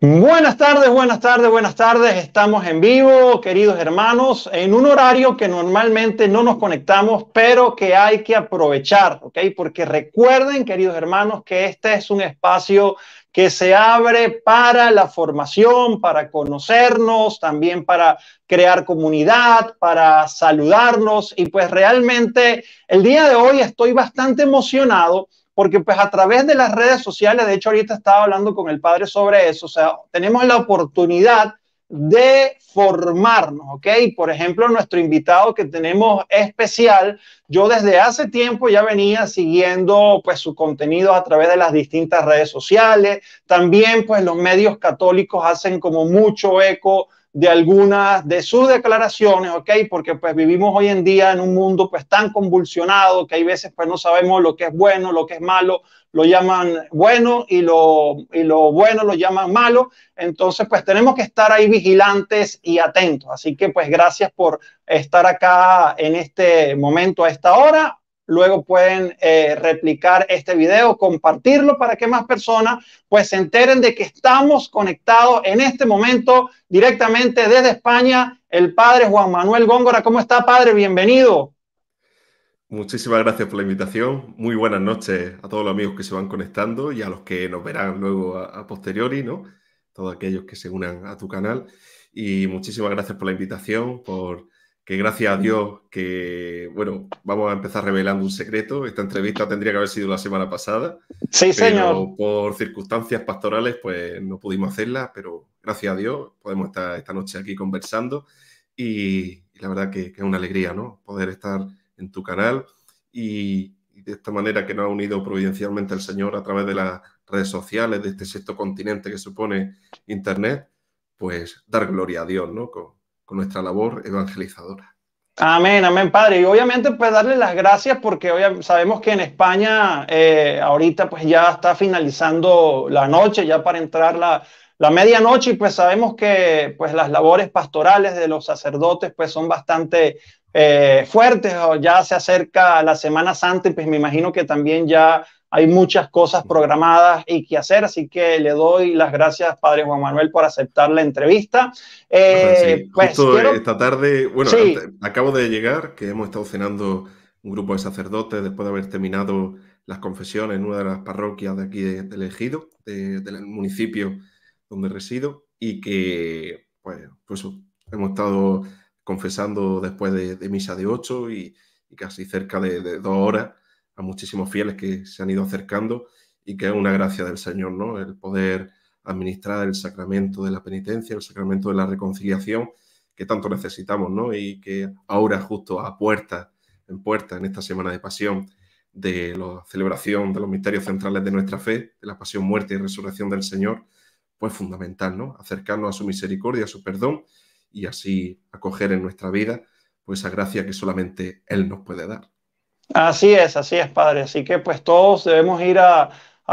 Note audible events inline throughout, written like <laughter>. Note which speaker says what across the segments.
Speaker 1: Buenas tardes, buenas tardes, buenas tardes. Estamos en vivo, queridos hermanos, en un horario que normalmente no nos conectamos, pero que hay que aprovechar, ¿ok? Porque recuerden, queridos hermanos, que este es un espacio que se abre para la formación, para conocernos, también para crear comunidad, para saludarnos. Y pues realmente el día de hoy estoy bastante emocionado porque pues a través de las redes sociales, de hecho ahorita estaba hablando con el padre sobre eso, o sea, tenemos la oportunidad de formarnos, ¿ok? Por ejemplo, nuestro invitado que tenemos especial, yo desde hace tiempo ya venía siguiendo pues su contenido a través de las distintas redes sociales, también pues los medios católicos hacen como mucho eco de algunas de sus declaraciones, ¿ok? Porque pues vivimos hoy en día en un mundo pues tan convulsionado que hay veces pues no sabemos lo que es bueno, lo que es malo, lo llaman bueno y lo, y lo bueno lo llaman malo. Entonces pues tenemos que estar ahí vigilantes y atentos. Así que pues gracias por estar acá en este momento, a esta hora luego pueden eh, replicar este video, compartirlo para que más personas pues se enteren de que estamos conectados en este momento directamente desde España, el padre Juan Manuel Góngora. ¿Cómo está, padre? Bienvenido.
Speaker 2: Muchísimas gracias por la invitación. Muy buenas noches a todos los amigos que se van conectando y a los que nos verán luego a, a posteriori, ¿no? Todos aquellos que se unan a tu canal. Y muchísimas gracias por la invitación, por que gracias a Dios que, bueno, vamos a empezar revelando un secreto. Esta entrevista tendría que haber sido la semana pasada.
Speaker 1: Sí, señor.
Speaker 2: Por circunstancias pastorales, pues no pudimos hacerla, pero gracias a Dios podemos estar esta noche aquí conversando. Y, la verdad que, es una alegría, ¿no? Poder estar en tu canal y, de esta manera que nos ha unido providencialmente el Señor a través de las redes sociales, de este sexto continente que supone Internet, pues dar gloria a Dios, ¿no? Con, con nuestra labor evangelizadora.
Speaker 1: Amén, amén, Padre. Y obviamente, pues darle las gracias porque sabemos que en España eh, ahorita pues ya está finalizando la noche, ya para entrar la, medianoche y pues sabemos que pues las labores pastorales de los sacerdotes pues son bastante fuertes eh, fuertes, ya se acerca la Semana Santa y pues me imagino que también ya hay muchas cosas programadas y que hacer, así que le doy las gracias, padre Juan Manuel, por aceptar la entrevista. Eh, pues, esta
Speaker 2: tarde, bueno, acabo de llegar, que hemos estado cenando un grupo de sacerdotes después de haber terminado las confesiones en una de las parroquias de aquí del Ejido, del municipio donde resido, y que, pues, pues hemos estado confesando después de, misa de ocho y, casi cerca de, de dos horas a muchísimos fieles que se han ido acercando y que es una gracia del Señor, ¿no? El poder administrar el sacramento de la penitencia, el sacramento de la reconciliación que tanto necesitamos, ¿no? Y que ahora justo a puerta, en puerta, en esta semana de pasión, de la celebración de los misterios centrales de nuestra fe, de la pasión, muerte y resurrección del Señor, pues fundamental, ¿no? Acercarnos a su misericordia, a su perdón y así acoger en nuestra vida pues esa gracia que solamente Él nos puede dar.
Speaker 1: Así es, así es, Padre. Así que pues todos debemos ir a,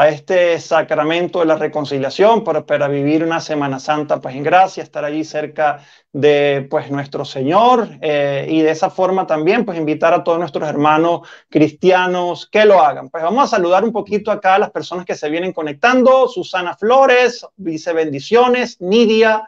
Speaker 1: este sacramento de la reconciliación para, vivir una Semana Santa pues en gracia, estar allí cerca de pues nuestro Señor eh, y de esa forma también pues invitar a todos nuestros hermanos cristianos que lo hagan. Pues vamos a saludar un poquito acá a las personas que se vienen conectando. Susana Flores dice bendiciones, Nidia.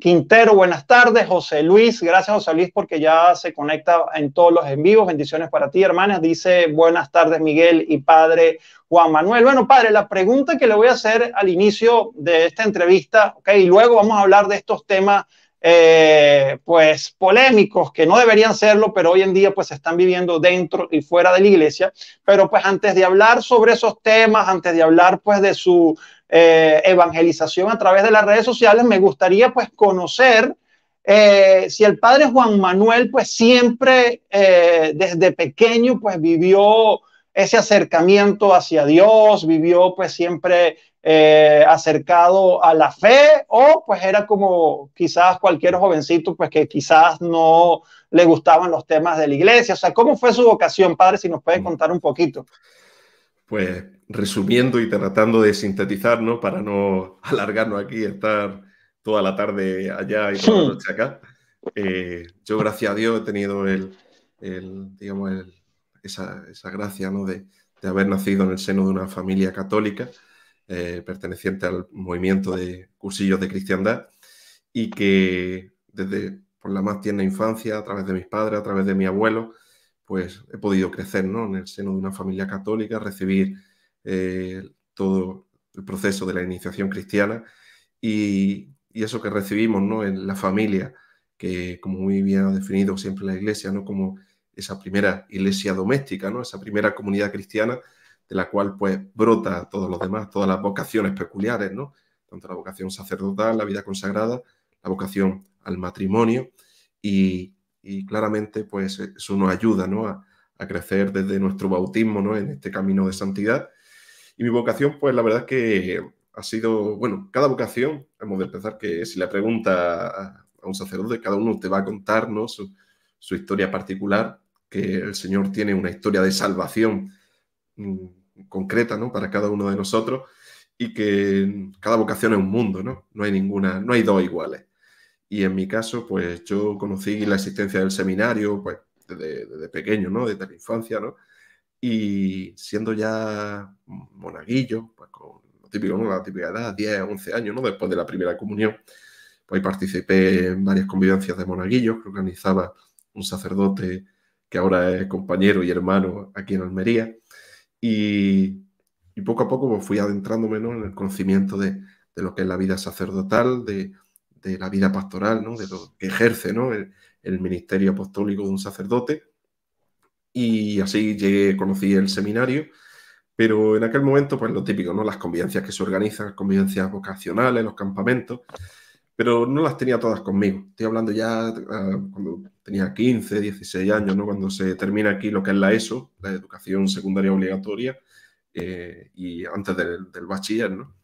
Speaker 1: Quintero, buenas tardes. José Luis, gracias José Luis porque ya se conecta en todos los en vivos. Bendiciones para ti, hermanas. Dice, buenas tardes Miguel y padre Juan Manuel. Bueno, padre, la pregunta que le voy a hacer al inicio de esta entrevista, ok, y luego vamos a hablar de estos temas, eh, pues, polémicos, que no deberían serlo, pero hoy en día, pues, se están viviendo dentro y fuera de la iglesia. Pero, pues, antes de hablar sobre esos temas, antes de hablar, pues, de su eh, evangelización a través de las redes sociales, me gustaría pues conocer eh, si el padre Juan Manuel pues siempre eh, desde pequeño pues vivió ese acercamiento hacia Dios, vivió pues siempre acercado a la fe o pues era como quizás cualquier jovencito pues que quizás no le gustaban los temas de la iglesia. O sea, ¿cómo fue su vocación, padre? Si nos puede mm. contar un poquito.
Speaker 2: Pues resumiendo y tratando de sintetizarnos para no <laughs> alargarnos aquí, estar toda la tarde allá y toda la hmm. noche acá. Eh, yo, gracias a Dios, he tenido el, digamos, esa, gracia ¿no? de, haber nacido en el seno de una familia católica eh, perteneciente al movimiento de cursillos de cristiandad y que desde por la más tierna infancia, a través de mis padres, a través de mi abuelo, pues he podido crecer ¿no? en el seno de una familia católica, recibir eh, todo el proceso de la iniciación cristiana y, eso que recibimos ¿no? en la familia, que como muy bien ha definido siempre la Iglesia, ¿no? como esa primera iglesia doméstica, ¿no? esa primera comunidad cristiana de la cual pues brota todos los demás, todas las vocaciones peculiares, ¿no? tanto la vocación sacerdotal, la vida consagrada, la vocación al matrimonio y, claramente pues eso nos ayuda ¿no? a, a, crecer desde nuestro bautismo ¿no? en este camino de santidad y mi vocación, pues la verdad es que ha sido, bueno, cada vocación, hemos de empezar que si le pregunta a un sacerdote, cada uno te va a contar su, historia particular, que el Señor tiene una historia de salvación mm, concreta, ¿no? Para cada uno de nosotros y que cada vocación es un mundo, ¿no? No hay ninguna, no hay dos iguales. Y en mi caso, pues yo conocí la existencia del seminario, pues desde, pequeño, ¿no? Desde la infancia, ¿no? Y siendo ya monaguillo, pues, con típico, la típica edad, 10, 11 años, después de la primera comunión, pues participé en varias convivencias de monaguillos que organizaba un sacerdote que ahora es compañero y hermano aquí en Almería. Y, poco a poco pues, fui adentrándome en el conocimiento de, lo que es la vida sacerdotal, de, la vida pastoral, ¿no? de lo que ejerce el ministerio apostólico de un sacerdote y así llegué, conocí el seminario. Pero en aquel momento, pues lo típico, ¿no? Las convivencias que se organizan, convivencias vocacionales, los campamentos, pero no las tenía todas conmigo. Estoy hablando ya ah, cuando tenía 15, 16 años, ¿no? Cuando se termina aquí lo que es la ESO, la educación secundaria obligatoria, eh, y antes del, del, bachiller, ¿no?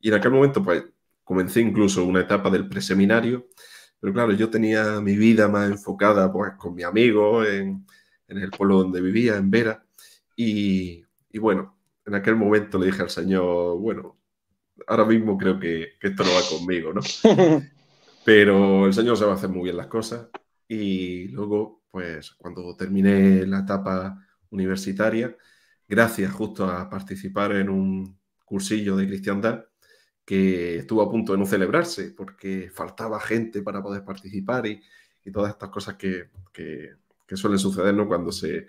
Speaker 2: Y en aquel momento, pues, comencé incluso una etapa del preseminario, pero claro, yo tenía mi vida más enfocada, pues, con mi amigo, en en el pueblo donde vivía, en Vera. Y, bueno, en aquel momento le dije al Señor, bueno, ahora mismo creo que, esto no va conmigo, ¿no? <laughs> Pero el Señor se va a hacer muy bien las cosas. Y luego, pues cuando terminé la etapa universitaria, gracias justo a participar en un cursillo de cristiandad que estuvo a punto de no celebrarse porque faltaba gente para poder participar y, todas estas cosas que, que, que suele suceder cuando se,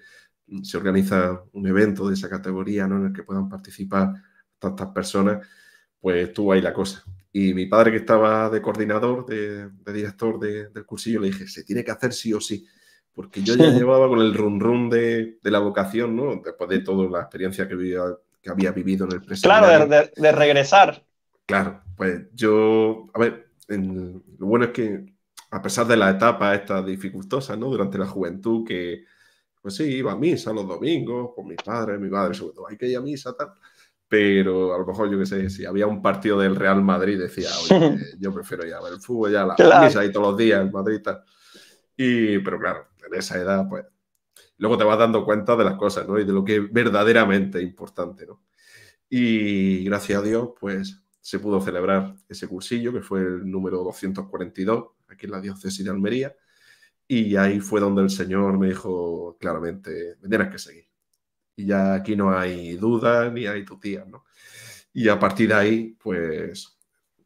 Speaker 2: organiza un evento de esa categoría ¿no? en el que puedan participar tantas personas, pues estuvo ahí la cosa. Y mi padre que estaba de coordinador, de, director del cursillo, le dije, se tiene que hacer sí o sí, porque yo ya <laughs> llevaba con el run run de, la vocación, después de toda la experiencia que, que había vivido en el presente. Claro, de regresar. Claro, pues yo, a ver, lo bueno es que a pesar de la etapa esta dificultosa, ¿no? Durante la juventud que, pues sí, iba a misa los domingos con mis padres, mi madre sobre todo, hay que ir a misa, tal. Pero a lo mejor, yo qué sé, si había un partido del Real Madrid, decía, oye, <laughs> yo prefiero ya ver el fútbol, ya la misa y todos los días en Madrid, Y, pero claro, en esa edad, pues, luego te vas dando cuenta de las cosas, ¿no? Y de lo que es verdaderamente importante, ¿no? Y gracias a Dios, pues, se pudo celebrar ese cursillo, que fue el número 242 aquí en la diócesis de Almería. Y ahí fue donde el Señor me dijo claramente, me tienes que seguir. Y ya aquí no hay duda ni hay tutías, ¿no? Y a partir de ahí, pues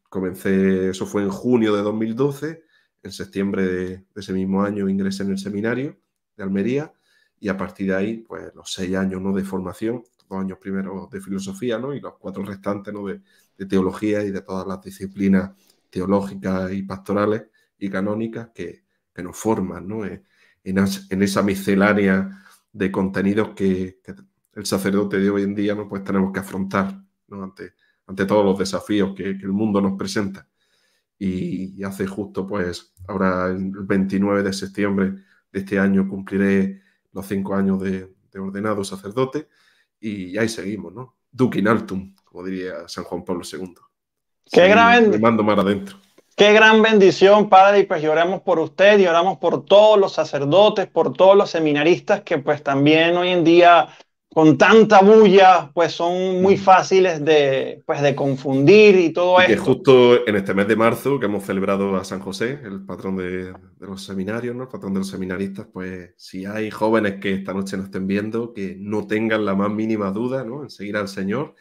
Speaker 2: comencé, eso fue en junio de 2012, en septiembre de, ese mismo año ingresé en el seminario de Almería y a partir de ahí, pues los seis años ¿no? de formación, dos años primero de filosofía ¿no? y los cuatro restantes ¿no? de teología y de todas las disciplinas teológicas y pastorales y canónicas que, nos forman ¿no? Eh, en, en, esa miscelánea de contenidos que, el sacerdote de hoy en día pues tenemos que afrontar ¿no? ante, ante todos los desafíos que, el mundo nos presenta. Y, hace justo, pues, ahora el 29 de septiembre de este año cumpliré los cinco años de, ordenado sacerdote y ahí seguimos, ¿no? in altum, como diría San Juan Pablo II.
Speaker 1: que
Speaker 2: mando mar adentro.
Speaker 1: Qué gran bendición, Padre, y pues lloramos por usted y oramos por todos los sacerdotes, por todos los seminaristas que pues también hoy en día con tanta bulla pues son muy mm. fáciles de pues de confundir y todo y
Speaker 2: justo en este mes de marzo que hemos celebrado a San José, el patrón de, los seminarios, ¿no? el patrón de los seminaristas, pues si hay jóvenes que esta noche nos estén viendo, que no tengan la más mínima duda ¿no? en seguir al Señor,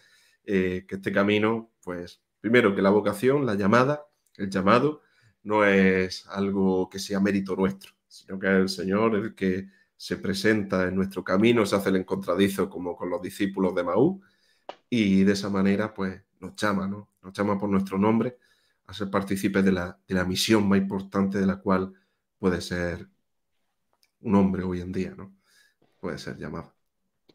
Speaker 2: eh, que este camino pues primero que la vocación, la llamada el llamado no es algo que sea mérito nuestro, sino que es el Señor el que se presenta en nuestro camino, se hace el encontradizo como con los discípulos de Maú, y de esa manera pues nos llama, ¿no? Nos llama por nuestro nombre a ser partícipes de la, de la misión más importante de la cual puede ser un hombre hoy en día, ¿no? Puede
Speaker 1: ser llamado.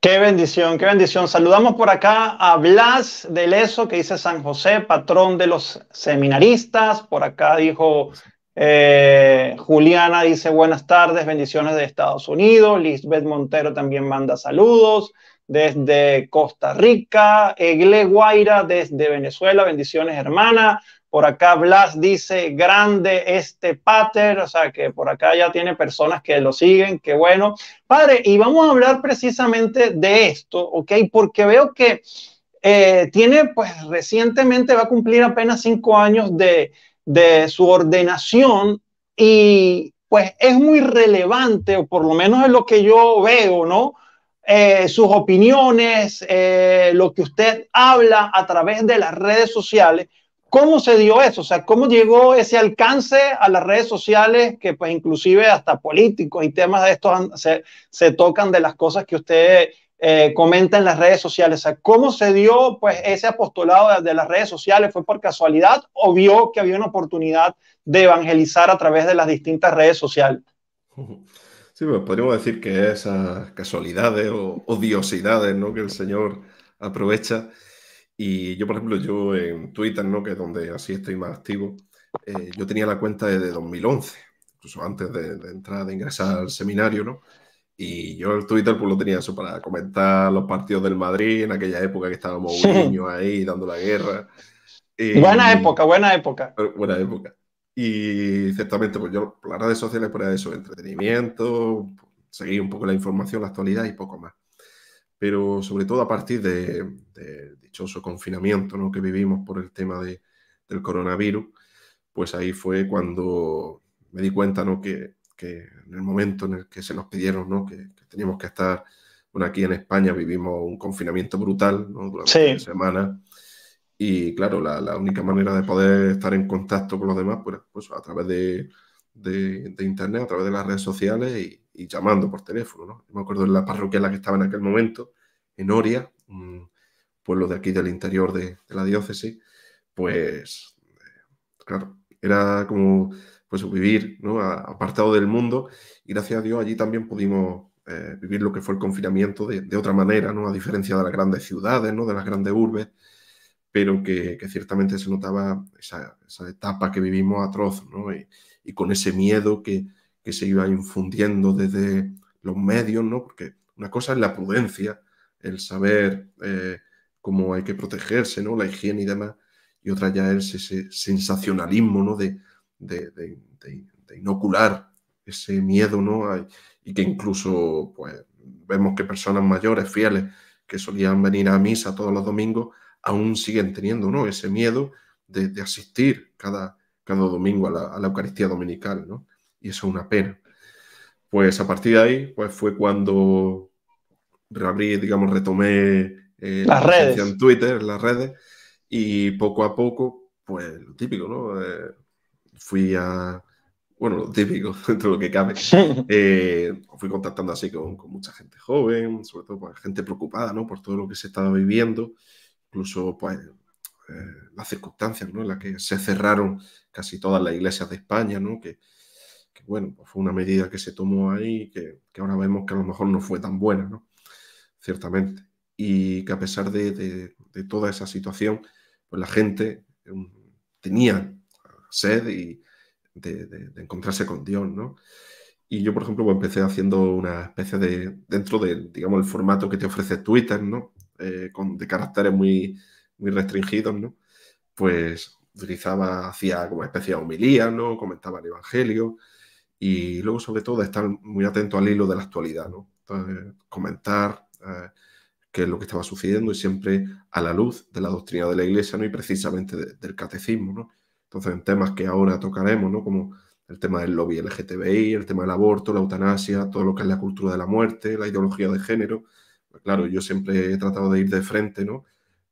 Speaker 1: Qué bendición, qué bendición. Saludamos por acá a Blas de Leso, que dice San José, patrón de los seminaristas. Por acá dijo eh, Juliana, dice buenas tardes, bendiciones de Estados Unidos. Lisbeth Montero también manda saludos desde Costa Rica. Egle Guaira desde Venezuela, bendiciones hermana. Por acá Blas dice, grande este pater, o sea que por acá ya tiene personas que lo siguen, qué bueno. Padre, y vamos a hablar precisamente de esto, ¿ok? Porque veo que eh, tiene, pues recientemente va a cumplir apenas cinco años de, de su ordenación y pues es muy relevante, o por lo menos es lo que yo veo, ¿no? Eh, sus opiniones, eh, lo que usted habla a través de las redes sociales, ¿Cómo se dio eso? O sea, ¿cómo llegó ese alcance a las redes sociales que pues inclusive hasta políticos y temas de estos se, se tocan de las cosas que usted eh, comenta en las redes sociales? O sea, ¿cómo se dio pues ese apostolado de, las redes sociales? ¿Fue por casualidad o vio que había una oportunidad de evangelizar a través de las distintas redes sociales?
Speaker 2: Sí, pues podríamos decir que esas casualidades o odiosidades ¿no? que el Señor aprovecha y yo, por ejemplo, yo en Twitter, ¿no? que es donde así estoy más activo, eh, yo tenía la cuenta desde 2011, incluso antes de, entrar, de ingresar al seminario, ¿no? Y yo el Twitter pues lo tenía eso para comentar los partidos del Madrid en aquella época que estábamos <laughs> un niño ahí dando la guerra. buena época, buena época. Buena época. Y ciertamente, pues yo las redes sociales para pues, eso, entretenimiento, pues, seguir un poco la información, la actualidad y poco más pero sobre todo a partir del de dichoso confinamiento ¿no? que vivimos por el tema de, del coronavirus, pues ahí fue cuando me di cuenta ¿no? que, en el momento en el que se nos pidieron ¿no? que, teníamos que estar, bueno, aquí en España vivimos un confinamiento brutal ¿no? durante semanas semana y claro, la, única manera de poder estar en contacto con los demás pues, pues a través de, de, internet, a través de las redes sociales y, llamando por teléfono. ¿no? me acuerdo en la parroquia en la que estaba en aquel momento, en Oria, un pueblo de aquí del interior de, la diócesis, pues, eh, claro, era como pues, vivir apartado del mundo y gracias a Dios allí también pudimos eh, vivir lo que fue el confinamiento de, otra manera, ¿no? a diferencia de las grandes ciudades, ¿no? de las grandes urbes, pero que, ciertamente se notaba esa, etapa que vivimos atroz ¿no? y, con ese miedo que, se iba infundiendo desde los medios, ¿no? porque una cosa es la prudencia, el saber eh, cómo hay que protegerse, ¿no? La higiene y demás. Y otra ya es ese sensacionalismo, ¿no? De, inocular ese miedo, ¿no? y que incluso, pues, vemos que personas mayores, fieles, que solían venir a misa todos los domingos, aún siguen teniendo, ¿no? Ese miedo de, asistir cada, cada domingo a la, Eucaristía Dominical, Y eso es una pena pues a partir de ahí pues fue cuando reabrí, digamos, retomé eh, las la redes. en Twitter, las redes, y poco a poco, pues lo típico, ¿no? Eh, fui a, bueno, lo típico, <laughs> dentro de lo que cabe, eh, fui contactando así con, con, mucha gente joven, sobre todo pues, gente preocupada, ¿no? Por todo lo que se estaba viviendo, incluso, pues, las circunstancias, ¿no? En las que se cerraron casi todas las iglesias de España, ¿no? Que, bueno, pues fue una medida que se tomó ahí que, que ahora vemos que a lo mejor no fue tan buena, ¿no? ciertamente, y que a pesar de, de, toda esa situación, pues la gente um, tenía sed y de, encontrarse con Dios, ¿no? Y yo, por ejemplo, pues empecé haciendo una especie de, dentro del, digamos, el formato que te ofrece Twitter, ¿no? Eh, con, de caracteres muy, muy restringidos, ¿no? Pues utilizaba, hacía como especie de homilía, ¿no? Comentaba el Evangelio y luego, sobre todo, estar muy atento al hilo de la actualidad, ¿no? Entonces, comentar eh, que es lo que estaba sucediendo y siempre a la luz de la doctrina de la Iglesia ¿no? y precisamente del catecismo. Entonces, en temas que ahora tocaremos, ¿no? como el tema del lobby LGTBI, el tema del aborto, la eutanasia, todo lo que es la cultura de la muerte, la ideología de género, pues claro, yo siempre he tratado de ir de frente, ¿no?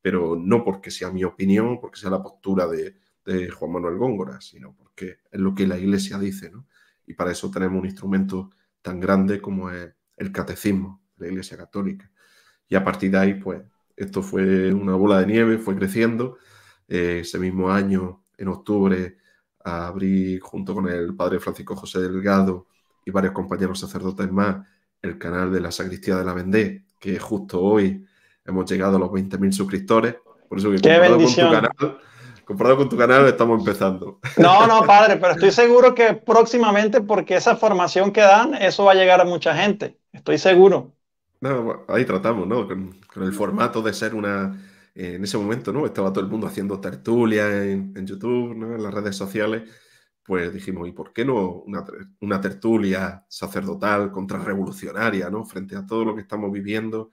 Speaker 2: pero no porque sea mi opinión, porque sea la postura de, Juan Manuel Góngora, sino porque es lo que la Iglesia dice, ¿no? Y para eso tenemos un instrumento tan grande como es el catecismo la Iglesia Católica. Y a partir de ahí, pues, esto fue una bola de nieve, fue creciendo. Eh, ese mismo año, en octubre, abrí junto con el padre Francisco José Delgado y varios compañeros sacerdotes más el canal de la Sacristía de la Vendée, que justo hoy hemos llegado a los 20.000 suscriptores. Por eso Qué bendición. con tu canal, comparado con tu canal, estamos empezando.
Speaker 1: No, no, <laughs> padre, pero estoy seguro que próximamente, porque esa formación que dan, eso va a llegar a mucha gente. Estoy seguro
Speaker 2: ahí tratamos, ¿no? Con, el formato de ser una... Eh, en ese momento, ¿no? Estaba todo el mundo haciendo tertulia en, YouTube, En las redes sociales. Pues dijimos, ¿y por qué no una, una tertulia sacerdotal, contrarrevolucionaria, ¿no? Frente a todo lo que estamos viviendo,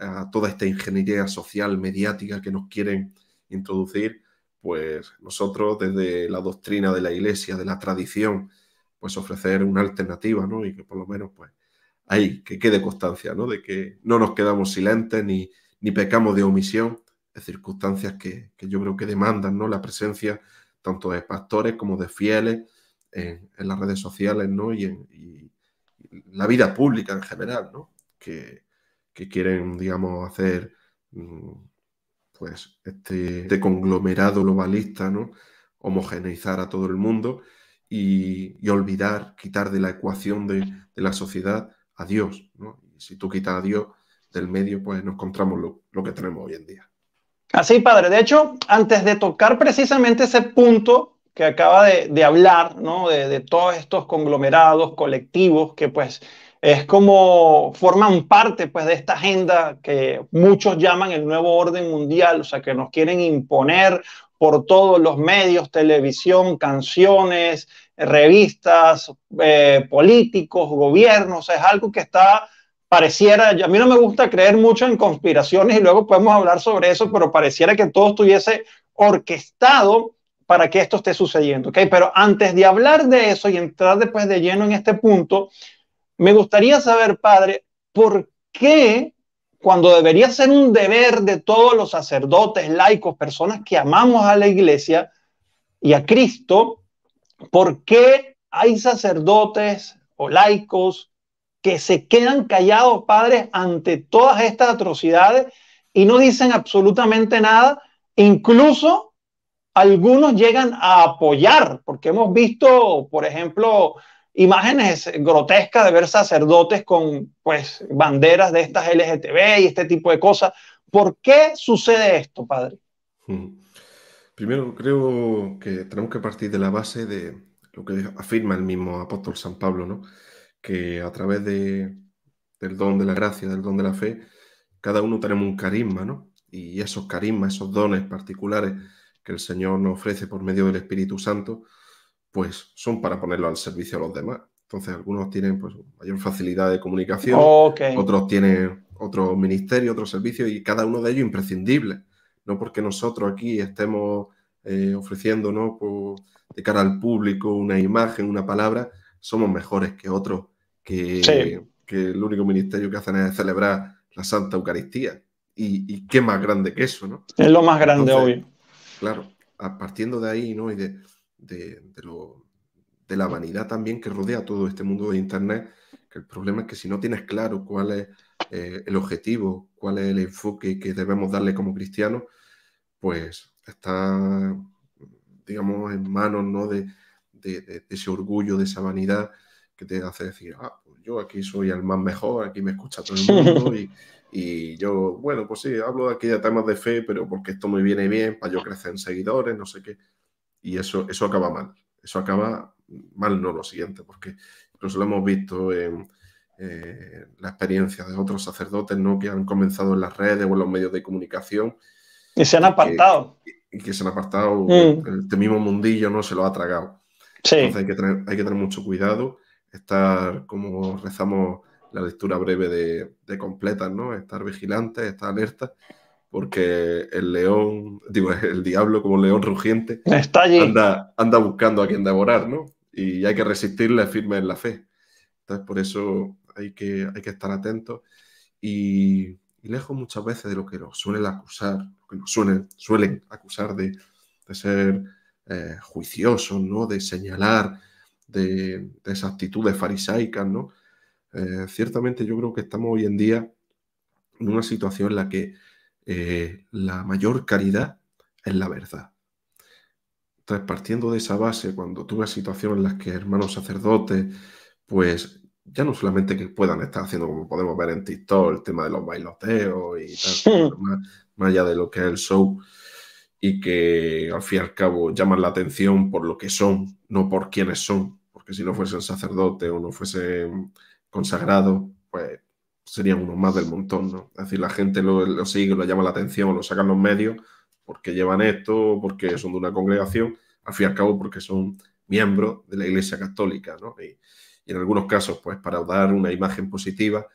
Speaker 2: a toda esta ingeniería social, mediática que nos quieren introducir, pues nosotros desde la doctrina de la iglesia, de la tradición, pues ofrecer una alternativa, ¿no? Y que por lo menos, pues, ahí, que quede constancia, ¿no? De que no nos quedamos silentes ni, pecamos de omisión, en circunstancias que, que, yo creo que demandan, ¿no? La presencia tanto de pastores como de fieles en, las redes sociales, ¿no? Y en la vida pública en general, ¿no? Que, quieren, digamos, hacer mm, pues este, este, conglomerado globalista, ¿no? Homogeneizar a todo el mundo y, olvidar, quitar de la ecuación de, de la sociedad a Dios. ¿no? si tú quitas a Dios del medio, pues nos encontramos lo, que tenemos hoy en día.
Speaker 1: Así, padre. De hecho, antes de tocar precisamente ese punto que acaba de, hablar, De, de, todos estos conglomerados, colectivos, que pues es como forman parte pues de esta agenda que muchos llaman el nuevo orden mundial, o sea, que nos quieren imponer por todos los medios, televisión, canciones, revistas, eh, políticos, gobiernos, es algo que está pareciera, a mí no me gusta creer mucho en conspiraciones y luego podemos hablar sobre eso, pero pareciera que todo estuviese orquestado para que esto esté sucediendo, ¿ok? Pero antes de hablar de eso y entrar después de lleno en este punto, me gustaría saber, padre, ¿por qué cuando debería ser un deber de todos los sacerdotes, laicos, personas que amamos a la iglesia y a Cristo, ¿Por qué hay sacerdotes o laicos que se quedan callados, padres, ante todas estas atrocidades y no dicen absolutamente nada? Incluso algunos llegan a apoyar, porque hemos visto, por ejemplo, imágenes grotescas de ver sacerdotes con pues banderas de estas LGTB y este tipo de cosas. ¿Por qué sucede esto, padre?
Speaker 2: Hmm. Primero creo que tenemos que partir de la base de lo que afirma el mismo apóstol San Pablo, ¿no? que a través de, del don de la gracia, del don de la fe, cada uno tenemos un carisma, ¿no? Y esos carismas, esos dones particulares que el Señor nos ofrece por medio del Espíritu Santo, pues son para ponerlo al servicio de los demás. Entonces, algunos tienen pues, mayor facilidad de comunicación, otros tienen otro ministerio, otro servicio, y cada uno de ellos imprescindible no porque nosotros aquí estemos eh, ofreciendo pues, de cara al público una imagen, una palabra, somos mejores que otros, que, que el único ministerio que hacen es celebrar la Santa Eucaristía. Y, qué más grande que eso, ¿no? Es lo más grande, hoy Claro, partiendo de ahí, Y de, la vanidad también que rodea todo este mundo de Internet, que el problema es que si no tienes claro cuál es eh, el objetivo, cuál es el enfoque que debemos darle como cristianos, pues está, digamos, en manos ¿no? de, ese orgullo, de esa vanidad que te hace decir, ah, pues yo aquí soy el más mejor, aquí me escucha todo el mundo y, <laughs> yo, bueno, pues sí, hablo de aquí de temas de fe, pero porque esto me viene bien, para yo crecer en seguidores, no sé qué. Y eso, eso acaba mal, eso acaba mal, no lo siguiente, porque incluso lo hemos visto en... Eh, la experiencia de otros sacerdotes ¿no? que han comenzado en las redes o en los medios de comunicación y se han apartado. Y que se han apartado, mm. pues, este mismo mundillo no se lo ha tragado. Sí. Entonces hay que, tener, hay que tener mucho cuidado, estar como rezamos la lectura breve de, de completas, ¿no? Estar vigilantes, estar alerta, porque el león, digo, <laughs> el diablo como león rugiente Anda, buscando a quien devorar, ¿no? Y hay que resistirle firme en la fe. Entonces, por eso hay que, hay que estar atentos y y lejos muchas veces de lo que nos suelen acusar, que nos suelen, acusar de, ser eh, juiciosos, ¿no? de señalar de, esas actitudes farisaicas, ¿no? Eh, ciertamente yo creo que estamos hoy en día en una situación en la que eh, la mayor caridad es la verdad. Entonces, partiendo de esa base, cuando tuve situaciones en las que hermanos sacerdotes, pues ya no solamente que puedan estar haciendo, como podemos ver en TikTok, el tema de los bailoteos y tal, más, allá de lo que es el show, y que al fin y al cabo llaman la atención por lo que son, no por quiénes son, porque si no fuesen sacerdote o no fuese consagrado pues serían unos más del montón, ¿no? Es decir, la gente lo, sigue, lo llama la atención, lo sacan los medios porque llevan esto, porque son de una congregación, al fin y al cabo porque son miembros de la Iglesia Católica, ¿no? Y, en algunos casos, pues para dar una imagen positiva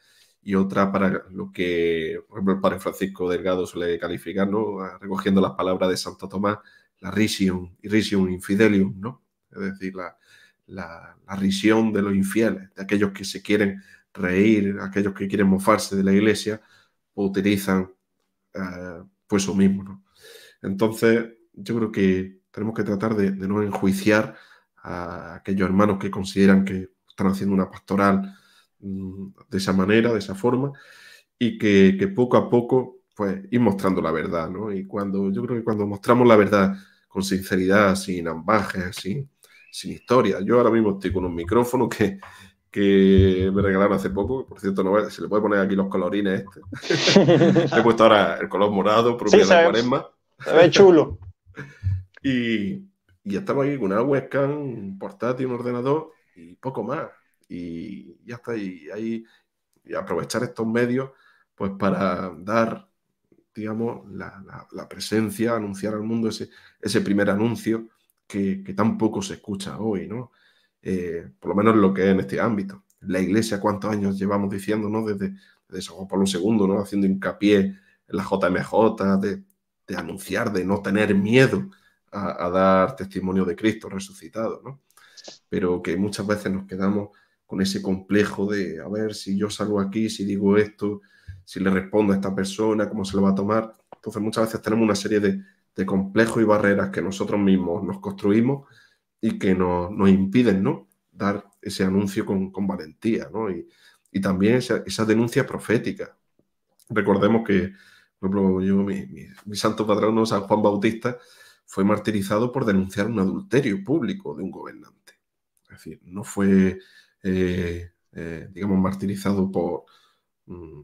Speaker 2: y otra para lo que, por ejemplo, el padre Francisco Delgado suele calificar, ¿no? Ah, recogiendo las palabras de Santo Tomás, la risión, risión infidelium, ¿no? Es decir, la, la, risión de los infieles, de aquellos que se quieren reír, aquellos que quieren mofarse de la iglesia, pues utilizan eh, pues eso mismo, ¿no? Entonces, yo creo que tenemos que tratar de no enjuiciar a aquellos hermanos que consideran que están haciendo una pastoral mm, de esa manera, de esa forma, y que, poco a poco, pues, ir mostrando la verdad, ¿no? Y cuando, yo creo que cuando mostramos la verdad con sinceridad, sin ambajes, sin, sin historia, yo ahora mismo estoy con un micrófono que, que me regalaron hace poco. Por cierto, se le puede poner aquí los colorines. Este. <laughs> he puesto ahora el color morado, propio de la Se ve chulo. <laughs> y, y estamos aquí con una webcam, un portátil, un ordenador y poco más. Y ya está, y, ahí, y aprovechar estos medios pues para dar, digamos, la, presencia, anunciar al mundo ese, ese primer anuncio que, que poco se escucha hoy, ¿no? Eh, por lo menos lo que en este ámbito. La Iglesia, cuántos años llevamos diciendo, ¿no? Desde, desde San Juan Pablo II, ¿no? Haciendo hincapié en la JMJ, de, de anunciar, de no tener miedo a, a, dar testimonio de Cristo resucitado, ¿no? pero que muchas veces nos quedamos con ese complejo de, a ver, si yo salgo aquí, si digo esto, si le respondo a esta persona, cómo se lo va a tomar. Entonces muchas veces tenemos una serie de, complejos y barreras que nosotros mismos nos construimos y que nos, impiden ¿no? dar ese anuncio con, valentía ¿no? y, también esa, denuncia profética. Recordemos que, por ejemplo, mi, santo patrono, San Juan Bautista, fue martirizado por denunciar un adulterio público de un gobernante. Es decir, no fue, eh, eh, digamos, martirizado por, mm,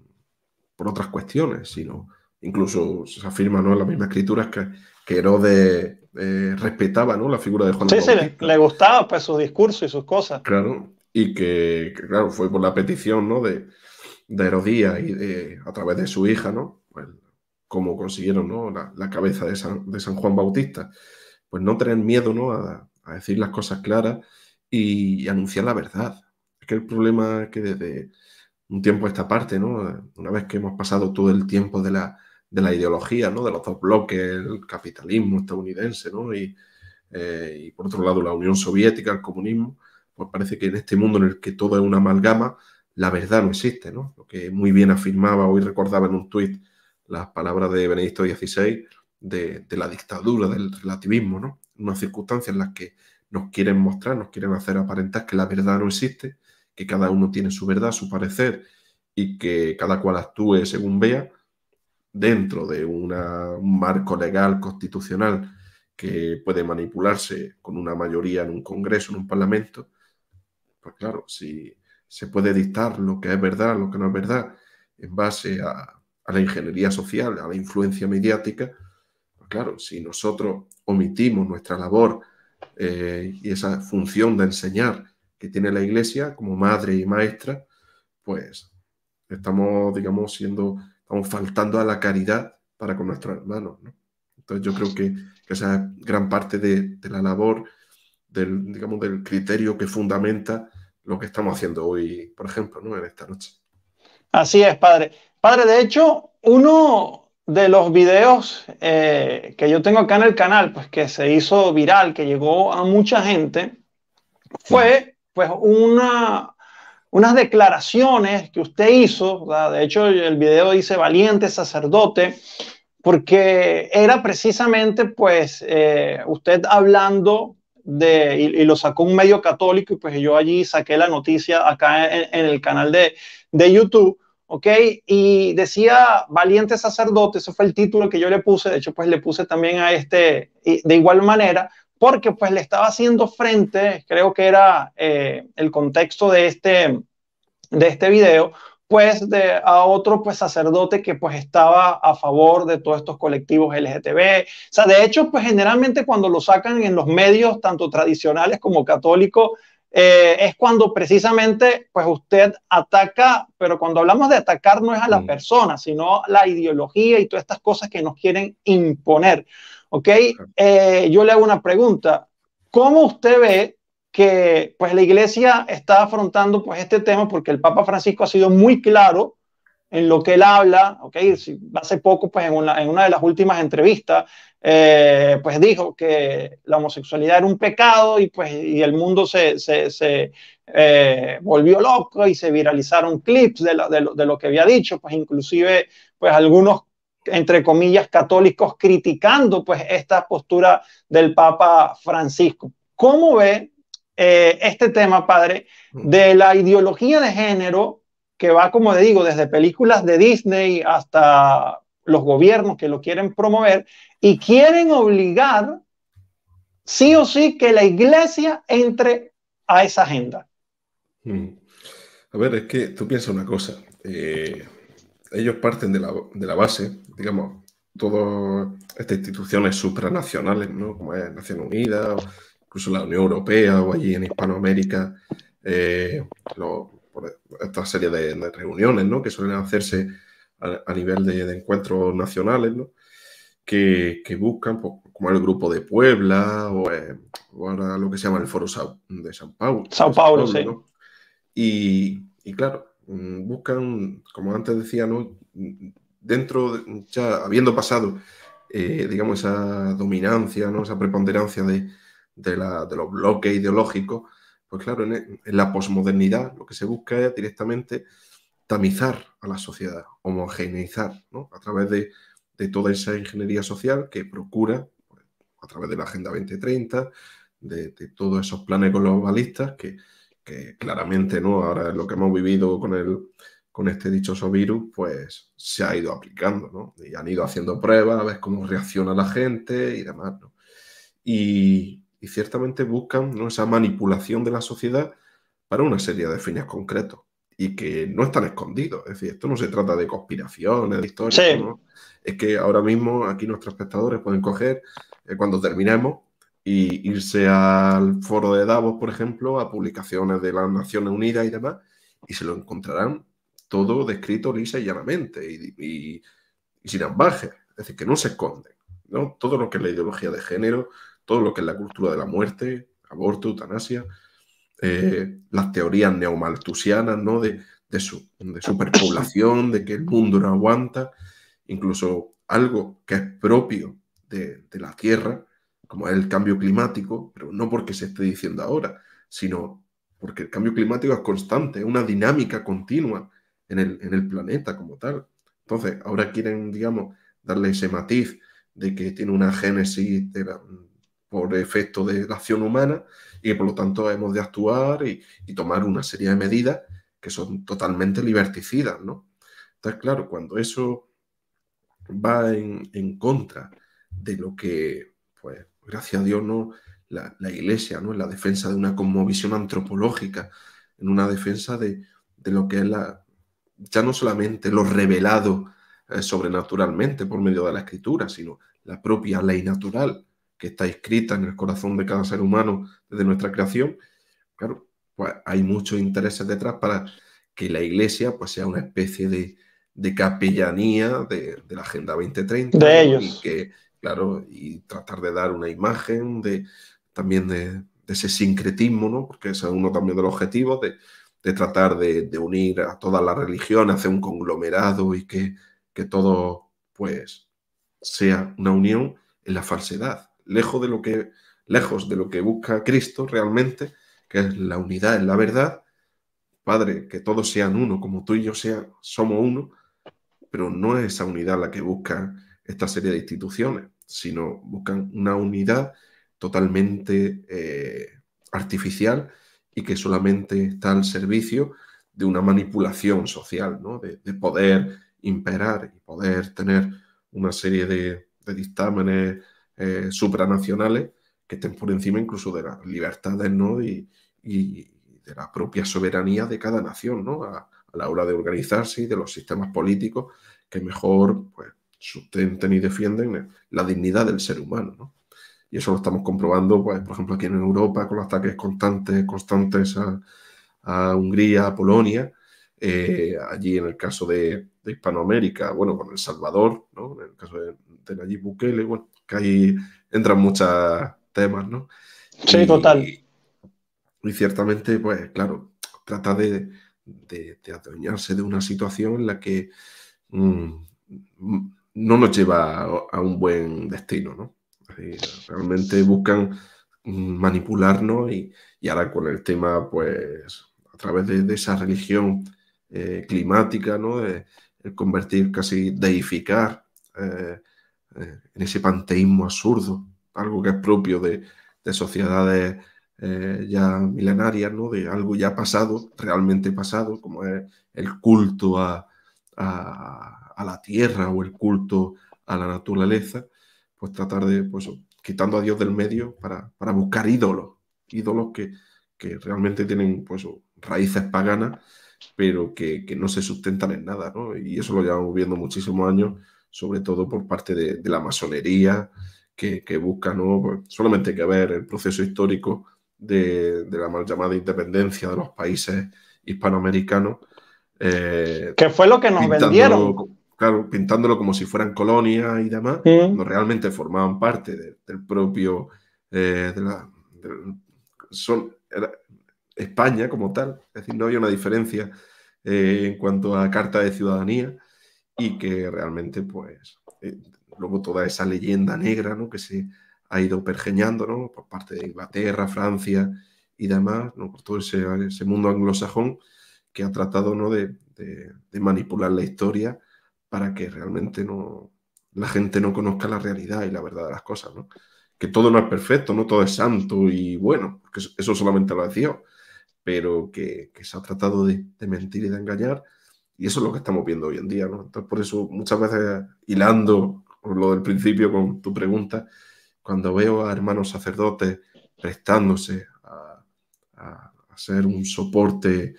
Speaker 2: por otras cuestiones, sino incluso se afirma en las mismas escrituras que, que Herodes eh, respetaba la figura de Juan. Sí, sí,
Speaker 1: le, gustaba pues, sus discursos y sus cosas. Claro,
Speaker 2: y que, claro, fue por la petición ¿no? de, de y a través de su hija, ¿no? como consiguieron ¿no? la, cabeza de San, Juan Bautista. Pues no tener miedo a decir las cosas claras y anunciar la verdad. Es que el problema es que desde un tiempo a esta parte, ¿no? Una vez que hemos pasado todo el tiempo de la, de la ideología, ¿no? De los dos bloques, el capitalismo estadounidense, ¿no? Y, eh, por otro lado la Unión Soviética, el comunismo, pues parece que en este mundo en el que todo es una amalgama, la verdad no existe, ¿no? Lo que muy bien afirmaba, hoy recordaba en un tuit las palabras de Benedicto XVI de, de la dictadura, del relativismo, ¿no? Unas circunstancias en las que nos quieren mostrar, nos quieren hacer aparentar que la verdad no existe, que cada uno tiene su verdad, su parecer y que cada cual actúe según vea dentro de un marco legal constitucional que puede manipularse con una mayoría en un Congreso, en un Parlamento, pues claro, si se puede dictar lo que es verdad, lo que no es verdad, en base a, a la ingeniería social, a la influencia mediática, pues claro, si nosotros omitimos nuestra labor eh, y esa función de enseñar que tiene la Iglesia como madre y maestra, pues estamos, digamos, siendo, estamos faltando a la caridad para con nuestros hermanos. Entonces yo creo que, esa es gran parte de, la labor, del, digamos, del criterio que fundamenta lo que estamos haciendo hoy, por ejemplo, ¿no? en esta noche.
Speaker 1: Así es, padre. Padre, de hecho, uno de los videos eh, que yo tengo acá en el canal, pues que se hizo viral, que llegó a mucha gente, fue pues una, unas declaraciones que usted hizo, de hecho el video dice valiente sacerdote, porque era precisamente pues eh, usted hablando de, y, lo sacó un medio católico y pues yo allí saqué la noticia acá en, en el canal de, de YouTube ¿ok? Y decía valiente sacerdote, ese fue el título que yo le puse, de hecho pues le puse también a este de igual manera, porque pues le estaba haciendo frente, creo que era eh, el contexto de este, de este video, pues de, a otro pues sacerdote que pues estaba a favor de todos estos colectivos LGTB. O sea, de hecho pues generalmente cuando lo sacan en los medios, tanto tradicionales como católicos, eh, es cuando precisamente pues usted ataca, pero cuando hablamos de atacar no es a la mm. persona, sino la ideología y todas estas cosas que nos quieren imponer. ¿Ok? Eh, yo le hago una pregunta. ¿Cómo usted ve que pues la iglesia está afrontando pues este tema? Porque el Papa Francisco ha sido muy claro en lo que él habla, ¿ok? Hace poco, pues en una, de las últimas entrevistas, eh, pues dijo que la homosexualidad era un pecado y pues y el mundo se, se, se eh, volvió loco y se viralizaron clips de, de, lo, de, lo, que había dicho, pues inclusive pues algunos entre comillas católicos criticando pues esta postura del Papa Francisco. ¿Cómo ve eh, este tema, padre, mm. de la ideología de género que va, como le digo, desde películas de Disney hasta los gobiernos que lo quieren promover y quieren obligar sí o sí que la iglesia entre a esa agenda.
Speaker 2: Hmm. A ver, es que tú piensas una cosa. Eh, ellos parten de la, base, digamos, todas estas instituciones supranacionales, como es Naciones Unidas, incluso la Unión Europea o allí en Hispanoamérica, eh, por esta serie de, reuniones ¿no? que suelen hacerse a, nivel de, encuentros nacionales, ¿no? que, buscan, pues, como el grupo de Puebla eh, o, ahora lo que se llama el Foro de San Paulo. Sao Paulo, Y, claro, mm, buscan, como antes decía, ¿no? dentro, ya habiendo pasado, eh, digamos, esa dominancia, ¿no? esa preponderancia de, de los bloques ideológicos, pues claro, en, la posmodernidad lo que se busca es directamente tamizar a la sociedad, homogeneizar, ¿no? A través de, toda esa ingeniería social que procura, pues, a través de la Agenda 2030, de, todos esos planes globalistas que, que, claramente, ¿no? Ahora lo que hemos vivido con el con este dichoso virus, pues se ha ido aplicando, ¿no? Y han ido haciendo pruebas, a ver cómo reacciona la gente y demás, ¿no? Y, y ciertamente buscan esa manipulación de la sociedad para una serie de fines concretos y que no están escondidos. Es decir, esto no se trata de conspiraciones, de historias. Es que ahora mismo aquí nuestros espectadores pueden coger, eh, cuando terminemos, y irse al foro de Davos, por ejemplo, a publicaciones de las Naciones Unidas y demás, y se lo encontrarán todo descrito lisa y llanamente y, sin ambajes. Es decir, que no se esconden. ¿no? Todo lo que es la ideología de género, todo lo que es la cultura de la muerte, aborto, eutanasia, eh, las teorías neomaltusianas, ¿no? De, su, superpoblación, de que el mundo no aguanta, incluso algo que es propio de, la Tierra, como es el cambio climático, pero no porque se esté diciendo ahora, sino porque el cambio climático es constante, es una dinámica continua en el, en el planeta como tal. Entonces, ahora quieren, digamos, darle ese matiz de que tiene una génesis de la, por efecto de la acción humana y por lo tanto hemos de actuar y, tomar una serie de medidas que son totalmente liberticidas, ¿no? Entonces, claro, cuando eso va en, contra de lo que, pues, gracias a Dios, ¿no? La, Iglesia, ¿no? En la defensa de una cosmovisión antropológica, en una defensa de, lo que es la, ya no solamente lo revelado eh, sobrenaturalmente por medio de la escritura, sino la propia ley natural, que está escrita en el corazón de cada ser humano desde nuestra creación, claro, pues hay muchos intereses detrás para que la iglesia pues sea una especie de, de capellanía de, la Agenda 2030. De ellos. Y que, claro, y tratar de dar una imagen de, también de, ese sincretismo, ¿no? Porque ese es uno también de los objetivos de, tratar de, unir a todas las religiones, hacer un conglomerado y que, que todo pues sea una unión en la falsedad lejos de lo que, lejos de lo que busca Cristo realmente, que es la unidad en la verdad. Padre, que todos sean uno, como tú y yo sea, somos uno, pero no es esa unidad la que buscan esta serie de instituciones, sino buscan una unidad totalmente eh, artificial y que solamente está al servicio de una manipulación social, ¿no? de, poder imperar y poder tener una serie de, de dictámenes eh, supranacionales que estén por encima incluso de las libertades ¿no? y, de la propia soberanía de cada nación ¿no? a, la hora de organizarse y de los sistemas políticos que mejor pues, sustenten y defienden la dignidad del ser humano. Y eso lo estamos comprobando, pues, por ejemplo, aquí en Europa, con los ataques constantes, constantes a, Hungría, a Polonia, eh, allí en el caso de, Hispanoamérica, bueno, con El Salvador, ¿no? en el caso de, de Nayib Bukele, bueno, que ahí entran muchos temas, ¿no? Sí, total. Y ciertamente, pues claro, trata de, de, de, adueñarse de una situación en la que mm, no nos lleva a, un buen destino, ¿no? realmente buscan mm, manipularnos y, ahora con el tema, pues, a través de, esa religión eh, climática, ¿no? De, convertir casi, deificar eh, eh, en ese panteísmo absurdo, algo que es propio de, sociedades eh, ya milenarias, ¿no? de algo ya pasado, realmente pasado, como es el culto a, la tierra o el culto a la naturaleza, pues tratar de, pues, quitando a Dios del medio para, para buscar ídolos, ídolos que, que realmente tienen pues, raíces paganas, pero que, que, no se sustentan en nada, ¿no? Y eso lo llevamos viendo muchísimos años sobre todo por parte de, la masonería, que, busca, pues, solamente que ver el proceso histórico de, la mal llamada independencia de los países hispanoamericanos. Eh, que fue lo que nos vendieron. Claro, pintándolo como si fueran colonias y demás, no realmente formaban parte del propio. Eh, son, España como tal. Es decir, no había una diferencia eh, en cuanto a carta de ciudadanía y que realmente, pues, eh, luego toda esa leyenda negra, ¿no? Que se ha ido pergeñando, Por parte de Inglaterra, Francia y demás, ¿no? Por todo ese, ese mundo anglosajón que ha tratado, ¿no? De, manipular la historia para que realmente no, la gente no conozca la realidad y la verdad de las cosas, ¿no? Que todo no es perfecto, no todo es santo y bueno, eso solamente lo decía, pero que, se ha tratado de, de mentir y de engañar y eso es lo que estamos viendo hoy en día, por eso muchas veces, hilando lo del principio con tu pregunta, cuando veo a hermanos sacerdotes prestándose a, ser un soporte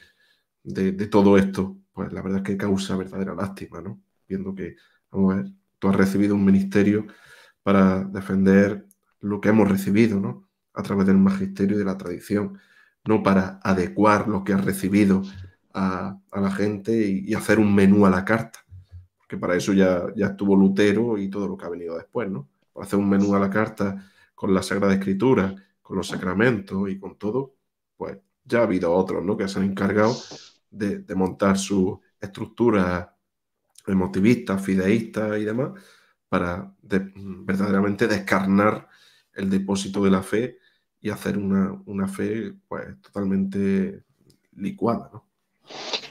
Speaker 2: de, todo esto, pues la verdad es que causa verdadera lástima, ¿no? Viendo que, vamos a ver, tú has recibido un ministerio para defender lo que hemos recibido, ¿no? A través del magisterio y de la tradición, no para adecuar lo que has recibido a, la gente y, hacer un menú a la carta. Porque para eso ya, estuvo Lutero y todo lo que ha venido después, ¿no? Para hacer un menú a la carta con la Sagrada Escritura, con los sacramentos y con todo, pues ya ha habido otros, ¿no? Que se han encargado de, montar su estructura emotivista, fideísta y demás, para verdaderamente descarnar el depósito de la fe y hacer una, una fe pues, totalmente licuada. ¿no?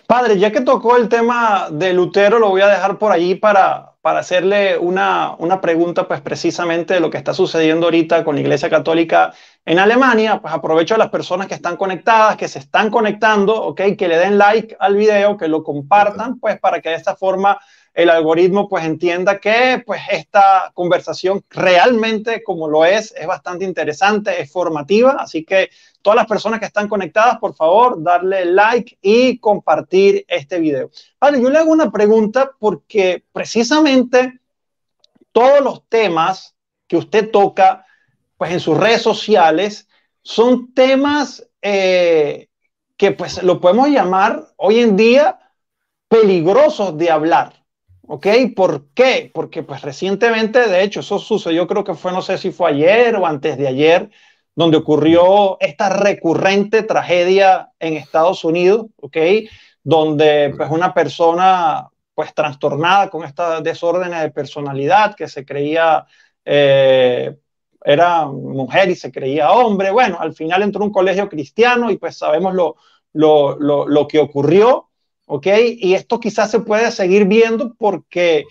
Speaker 1: Padre, ya que tocó el tema de Lutero, lo voy a dejar por allí para, hacerle una, pregunta, pues precisamente de lo que está sucediendo ahorita con la Iglesia Católica en Alemania. Pues aprovecho a las personas que están conectadas, que se están conectando, ¿ok? Que le den like al video, que lo compartan, pues para que de esta forma el algoritmo pues entienda que pues esta conversación realmente como lo es, es bastante interesante, es formativa, así que Todas las personas que están conectadas, por favor, darle like y compartir este video. Vale, yo le hago una pregunta porque precisamente todos los temas que usted toca, pues en sus redes sociales, son temas eh, que pues lo podemos llamar hoy en día peligrosos de hablar. ¿Ok? ¿Por qué? Porque pues recientemente, de hecho, eso sucedió, Yo creo que fue, no sé si fue ayer o antes de ayer, donde ocurrió esta recurrente tragedia en Estados Unidos, ¿ok? Donde pues una persona pues trastornada con esta desorden de personalidad que se creía eh, era mujer y se creía hombre. Bueno, al final entró un colegio cristiano y pues sabemos lo, lo, que ocurrió, ¿ok? Y esto quizás se puede seguir viendo porque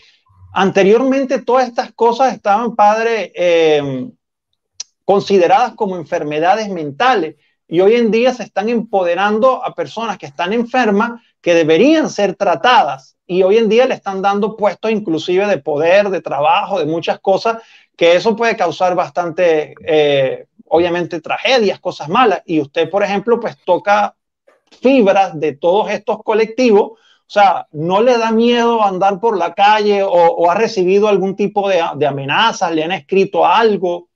Speaker 1: anteriormente todas estas cosas estaban, padre, eh, consideradas como enfermedades mentales. Y hoy en día se están empoderando a personas que están enfermas, que deberían ser tratadas. Y hoy en día le están dando puestos inclusive de poder, de trabajo, de muchas cosas, que eso puede causar bastante, eh, obviamente, tragedias, cosas malas. Y usted, por ejemplo, pues toca fibras de todos estos colectivos. O sea, ¿no le da miedo andar por la calle o, ha recibido algún tipo de, de amenazas? ¿Le han escrito algo?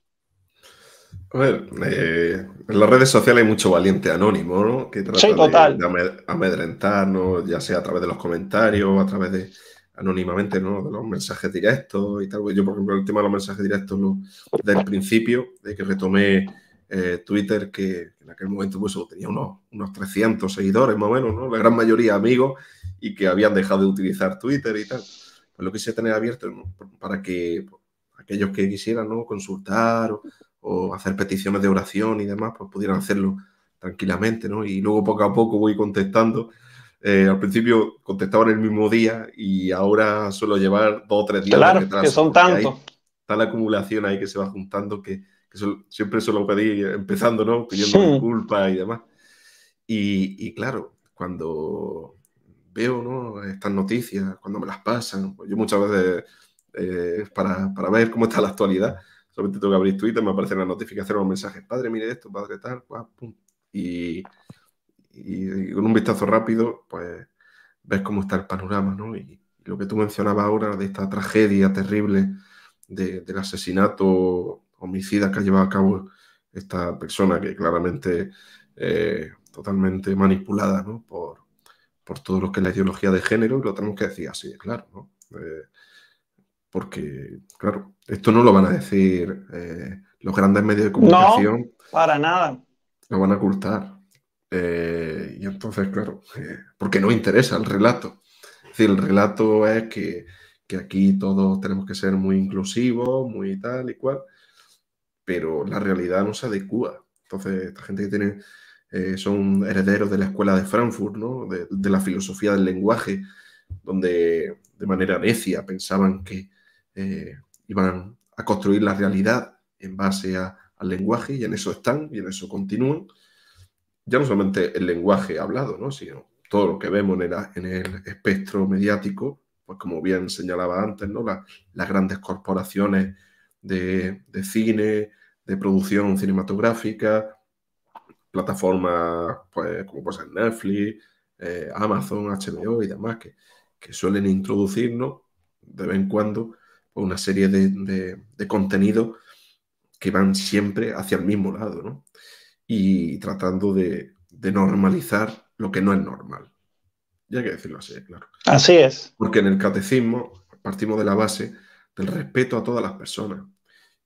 Speaker 2: A ver, eh, en las redes sociales hay mucho valiente anónimo, ¿no? Que trata De, amedrentarnos, ya sea a través de los comentarios, a través de anónimamente, ¿no? De los mensajes directos y tal. Yo, por ejemplo, el tema de los mensajes directos no desde principio, de que retomé eh, Twitter, que en aquel momento pues, tenía unos, unos 300 seguidores más o menos, ¿no? La gran mayoría amigos y que habían dejado de utilizar Twitter y tal. Pues lo quise tener abierto para que aquellos que quisieran ¿no? consultar o hacer peticiones de oración y demás, pues pudieran hacerlo tranquilamente, ¿no? Y luego poco a poco voy contestando. Eh, al principio contestaban el mismo día y ahora suelo llevar dos o tres días. Claro, que son tantos. Está la acumulación ahí que se va juntando que, siempre eso siempre suelo pedir, empezando, ¿no? Pidiendo disculpas y demás. Y, claro, cuando veo ¿no? estas noticias, cuando me las pasan, pues yo muchas veces, eh, para ver cómo está la actualidad, Solamente tengo que abrir Twitter, me aparecen las notificaciones, los mensajes, padre, mire esto, padre, tal, pum. Y, con un vistazo rápido, pues ves cómo está el panorama, ¿no? Y, lo que tú mencionabas ahora de esta tragedia terrible del asesinato homicida que ha llevado a cabo esta persona que claramente eh, totalmente manipulada ¿no? por, por todo lo que es la ideología de género, lo tenemos que decir así, claro. ¿no? Eh, porque, claro, esto no lo van a decir eh, los grandes medios de comunicación. No,
Speaker 1: para nada.
Speaker 2: Lo van a ocultar. Eh, y entonces, claro, eh, porque no interesa el relato. Es el relato es que, aquí todos tenemos que ser muy inclusivos, muy tal y cual, pero la realidad no se adecua. Entonces, esta gente que tiene son herederos de la escuela de Frankfurt, ¿no? de, la filosofía del lenguaje, donde de manera necia pensaban que eh, iban a construir la realidad en base al lenguaje y en eso están y en eso continúan. Ya no solamente el lenguaje hablado, sino todo lo que vemos en el, espectro mediático, pues como bien señalaba antes, las grandes corporaciones de, cine, de producción cinematográfica, plataformas pues, como pues Netflix, eh, Amazon, HBO y demás, que, que suelen introducirnos de vez en cuando una serie de, de, contenidos que van siempre hacia el mismo lado, ¿no? Y tratando de, de, normalizar lo que no es normal. Y hay que decirlo así, claro. Así es. Porque en el catecismo partimos de la base del respeto a todas las personas.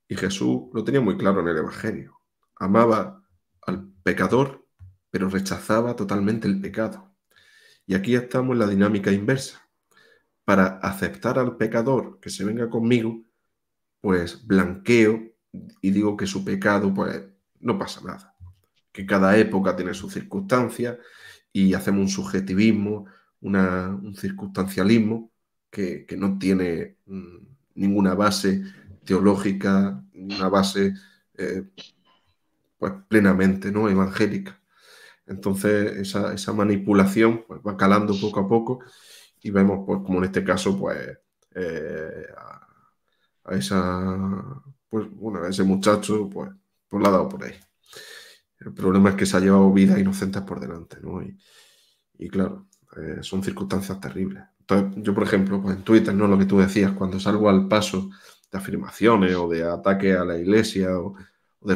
Speaker 2: Y Jesús lo tenía muy claro en el Evangelio. Amaba al pecador, pero rechazaba totalmente el pecado. Y aquí estamos en la dinámica inversa para aceptar al pecador que se venga conmigo, pues blanqueo y digo que su pecado, pues no pasa nada. Que cada época tiene sus circunstancias y hacemos un subjetivismo, un circunstancialismo que, no tiene mm, ninguna base teológica, una base eh, pues plenamente ¿no? evangélica. Entonces esa, manipulación pues, va calando poco a poco y vemos, pues, como en este caso, pues, eh, a, esa, pues, ese muchacho, pues, pues la ha dado por ahí. El problema es que se ha llevado vidas inocentes por delante, ¿no? Y, claro, eh, son circunstancias terribles. Entonces, yo, por ejemplo, pues, en Twitter, ¿no? Lo que tú decías, cuando salgo al paso de afirmaciones o de ataque a la iglesia o, de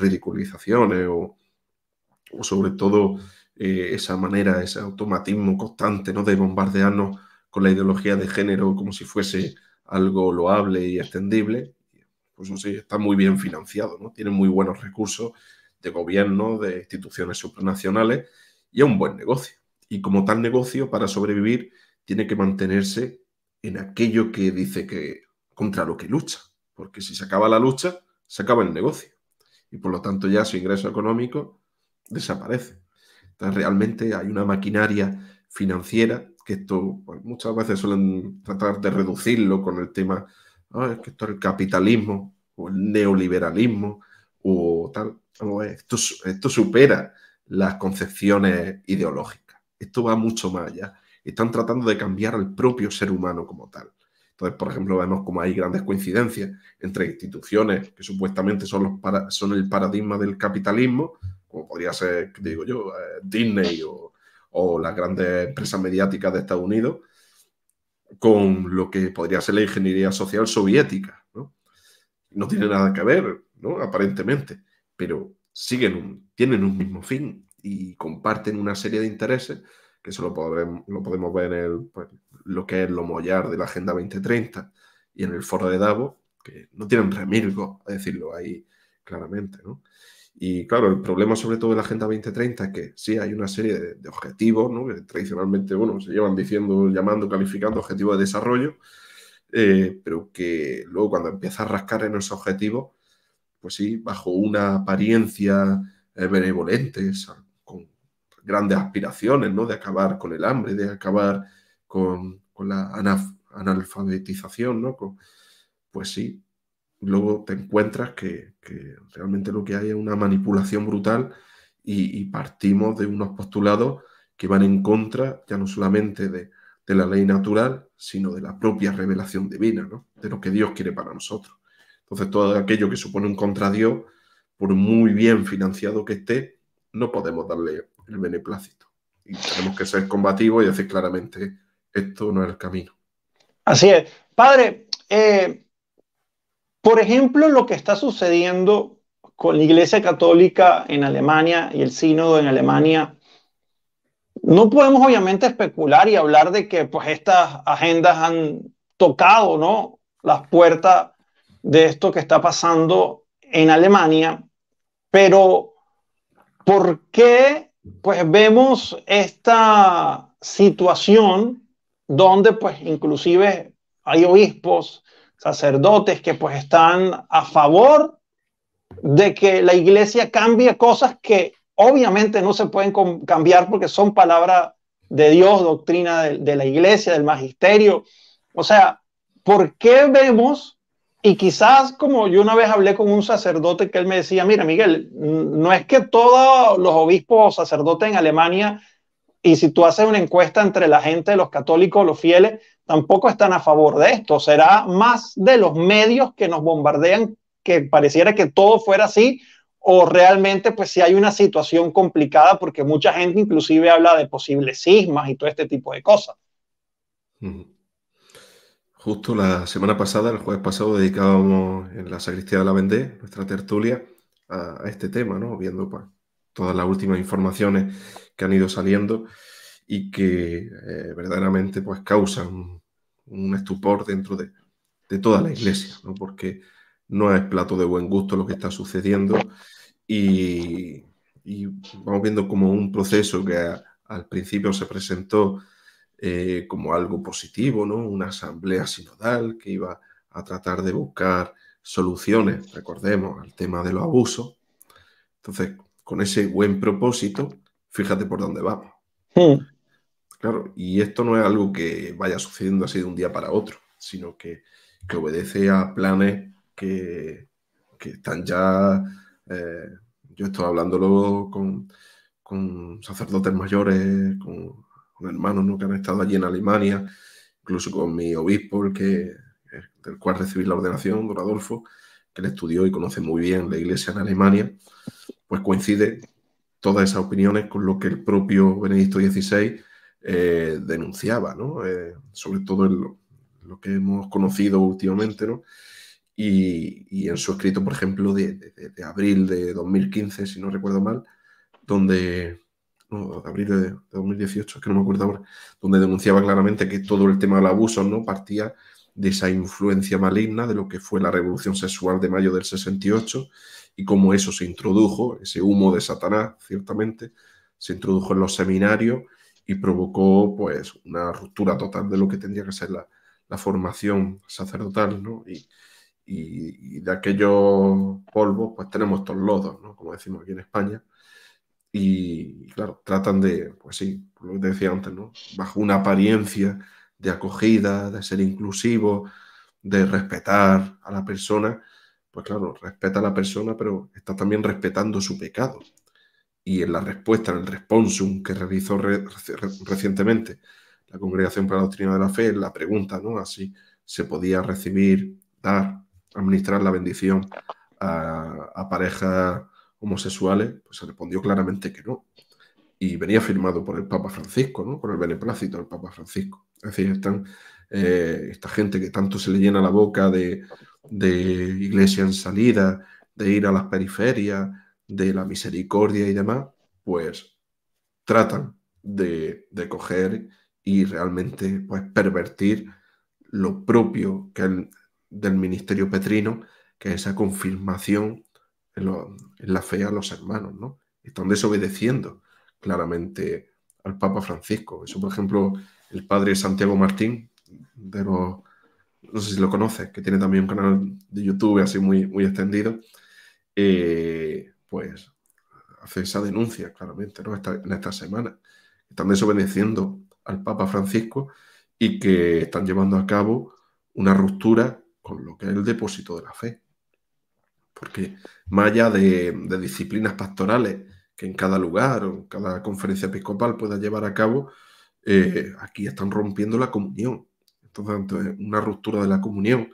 Speaker 2: ridiculizaciones o sobre todo eh, esa manera, ese automatismo constante ¿no? de bombardearnos con la ideología de género como si fuese algo loable y extendible, pues sí, está muy bien financiado, ¿no? tiene muy buenos recursos de gobierno, de instituciones supranacionales y es un buen negocio. Y como tal negocio, para sobrevivir, tiene que mantenerse en aquello que dice que contra lo que lucha, porque si se acaba la lucha, se acaba el negocio y por lo tanto ya su ingreso económico desaparece realmente hay una maquinaria financiera que esto pues, muchas veces suelen tratar de reducirlo con el tema, ah, que esto es el capitalismo o el neoliberalismo o tal. esto, esto supera las concepciones ideológicas. Esto va mucho más allá. Están tratando de cambiar al propio ser humano como tal. Entonces, por ejemplo, vemos como hay grandes coincidencias entre instituciones que supuestamente son, son el paradigma del capitalismo, como podría ser, digo yo, eh, Disney o, las grandes empresas mediáticas de Estados Unidos, con lo que podría ser la ingeniería social soviética. No, no tiene nada que ver, ¿no? aparentemente, pero siguen un, tienen un mismo fin y comparten una serie de intereses, que eso lo, podemos podemos ver en el, pues, lo que es lo mollar de la Agenda 2030 y en el foro de Davos, que no tienen remilgo a decirlo ahí claramente. ¿no? Y claro, el problema sobre todo de la Agenda 2030 es que sí, hay una serie de, objetivos, que tradicionalmente se llevan diciendo, llamando, calificando objetivos de desarrollo, eh, pero que luego cuando empieza a rascar en esos objetivos, pues sí, bajo una apariencia eh, benevolente, con grandes aspiraciones ¿no? de acabar con el hambre, de acabar con, la analfabetización, ¿no? pues sí, luego te encuentras que, realmente lo que hay es una manipulación brutal y, partimos de unos postulados que van en contra ya no solamente de, la ley natural, sino de la propia revelación divina, ¿no? de lo que Dios quiere para nosotros. Entonces todo aquello que supone un contra Dios, por muy bien financiado que esté, no podemos darle el beneplácito. Y tenemos que ser combativos y decir claramente, esto no es el camino.
Speaker 1: Así es. Padre, eh, por ejemplo, lo que está sucediendo con la Iglesia Católica en Alemania y el Sínodo en Alemania, no podemos obviamente especular y hablar de que pues estas agendas han tocado, ¿no? las puertas de esto que está pasando en Alemania, pero ¿por qué pues vemos esta situación donde pues inclusive hay obispos sacerdotes que pues están a favor de que la iglesia cambie cosas que obviamente no se pueden cambiar porque son palabra de Dios, doctrina de, la iglesia, del magisterio. O sea, ¿por qué vemos y quizás como yo una vez hablé con un sacerdote que él me decía, mira Miguel, no es que todos los obispos o sacerdotes en Alemania, y si tú haces una encuesta entre la gente, los católicos, los fieles, tampoco están a favor de esto. Será más de los medios que nos bombardean que pareciera que todo fuera así o realmente pues si hay una situación complicada porque mucha gente inclusive habla de posibles sismas y todo este tipo de cosas.
Speaker 2: Justo la semana pasada, el jueves pasado, dedicábamos en la sacristía de la Vendée, nuestra tertulia, a, este tema, ¿no? Viendo pues, todas las últimas informaciones que han ido saliendo y que eh, verdaderamente pues causan un estupor dentro de, toda la iglesia, ¿no? porque no es plato de buen gusto lo que está sucediendo y, y vamos viendo como un proceso que al principio se presentó eh, como algo positivo, ¿no? una asamblea sinodal que iba a tratar de buscar soluciones, recordemos, al tema de los abusos. Entonces, con ese buen propósito, fíjate por dónde vamos. Sí. Hmm. Claro, y esto no es algo que vaya sucediendo así de un día para otro, sino que, que obedece a planes que, que están ya. Eh, yo estoy hablándolo con, con sacerdotes mayores, con, hermanos ¿no? que han estado allí en Alemania, incluso con mi obispo, que, del cual recibí la ordenación, don Adolfo, que le estudió y conoce muy bien la iglesia en Alemania, pues coincide todas esas opiniones con lo que el propio Benedicto XVI eh, denunciaba, eh, sobre todo en lo, que hemos conocido últimamente, ¿no? Y, en su escrito, por ejemplo, de, abril de 2015, si no recuerdo mal, donde... abril de, 2018, que no me acuerdo ahora, donde denunciaba claramente que todo el tema del abuso ¿no? partía de esa influencia maligna de lo que fue la revolución sexual de mayo del 68 y cómo eso se introdujo, ese humo de Satanás, ciertamente, se introdujo en los seminarios y provocó pues una ruptura total de lo que tendría que ser la, formación sacerdotal, ¿no? Y, de aquellos polvos pues tenemos estos lodos, Como decimos aquí en España. Y claro, tratan de, pues sí, lo que decía antes, ¿no? Bajo una apariencia de acogida, de ser inclusivo, de respetar a la persona, pues claro, respeta a la persona, pero está también respetando su pecado, y en la respuesta, en el responsum que realizó recientemente la Congregación para la Doctrina de la Fe, la pregunta, ¿no? Así se podía recibir, dar, administrar la bendición a, parejas homosexuales, pues se respondió claramente que no. Y venía firmado por el Papa Francisco, ¿no? Por el beneplácito del Papa Francisco. Es decir, están eh, esta gente que tanto se le llena la boca de, de iglesia en salida, de ir a las periferias, de la misericordia y demás, pues tratan de, coger y realmente pues, pervertir lo propio del ministerio petrino, que es esa confirmación en, la fe a los hermanos, ¿no? Están desobedeciendo claramente al Papa Francisco. Eso, por ejemplo, el padre Santiago Martín, no sé si lo conoces, que tiene también un canal de YouTube así muy, muy extendido, eh, pues hace esa denuncia claramente ¿no? en esta semana. Están desobedeciendo al Papa Francisco y que están llevando a cabo una ruptura con lo que es el depósito de la fe. Porque más allá de, disciplinas pastorales que en cada lugar o en cada conferencia episcopal pueda llevar a cabo, eh, aquí están rompiendo la comunión. Entonces, una ruptura de la comunión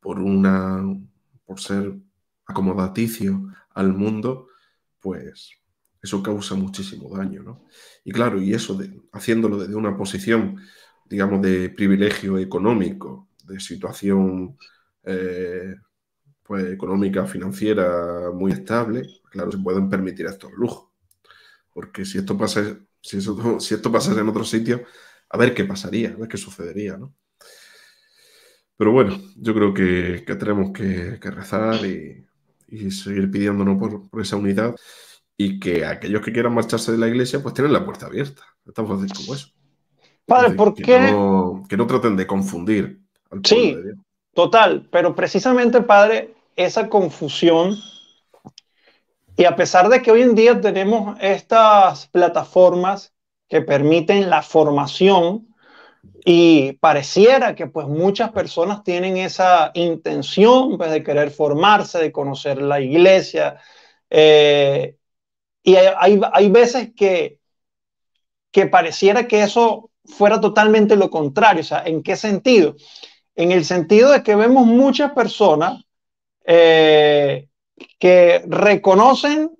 Speaker 2: por, una, por ser acomodaticio al mundo, pues eso causa muchísimo daño, ¿no? Y claro, y eso de, haciéndolo desde una posición, digamos, de privilegio económico, de situación eh, pues, económica, financiera muy estable, claro, se pueden permitir estos lujos. Porque si esto, pasa, si, <laughs> si esto pasase en otro sitio, a ver qué pasaría, a ver qué sucedería, ¿no? Pero bueno, yo creo que, tenemos que, que rezar y, y seguir pidiéndonos por, esa unidad y que aquellos que quieran marcharse de la iglesia pues tienen la puerta
Speaker 1: abierta. Estamos haciendo como eso. Padre, ¿por que qué? No, que no traten de confundir. sí, total, pero precisamente, padre, esa confusión y a pesar de que hoy en día tenemos estas plataformas que permiten la formación y pareciera que pues muchas personas tienen esa intención pues, de querer formarse, de conocer la iglesia. Eh, y hay, veces que, pareciera que eso fuera totalmente lo contrario. O sea, ¿en qué sentido? En el sentido de que vemos muchas personas eh, que reconocen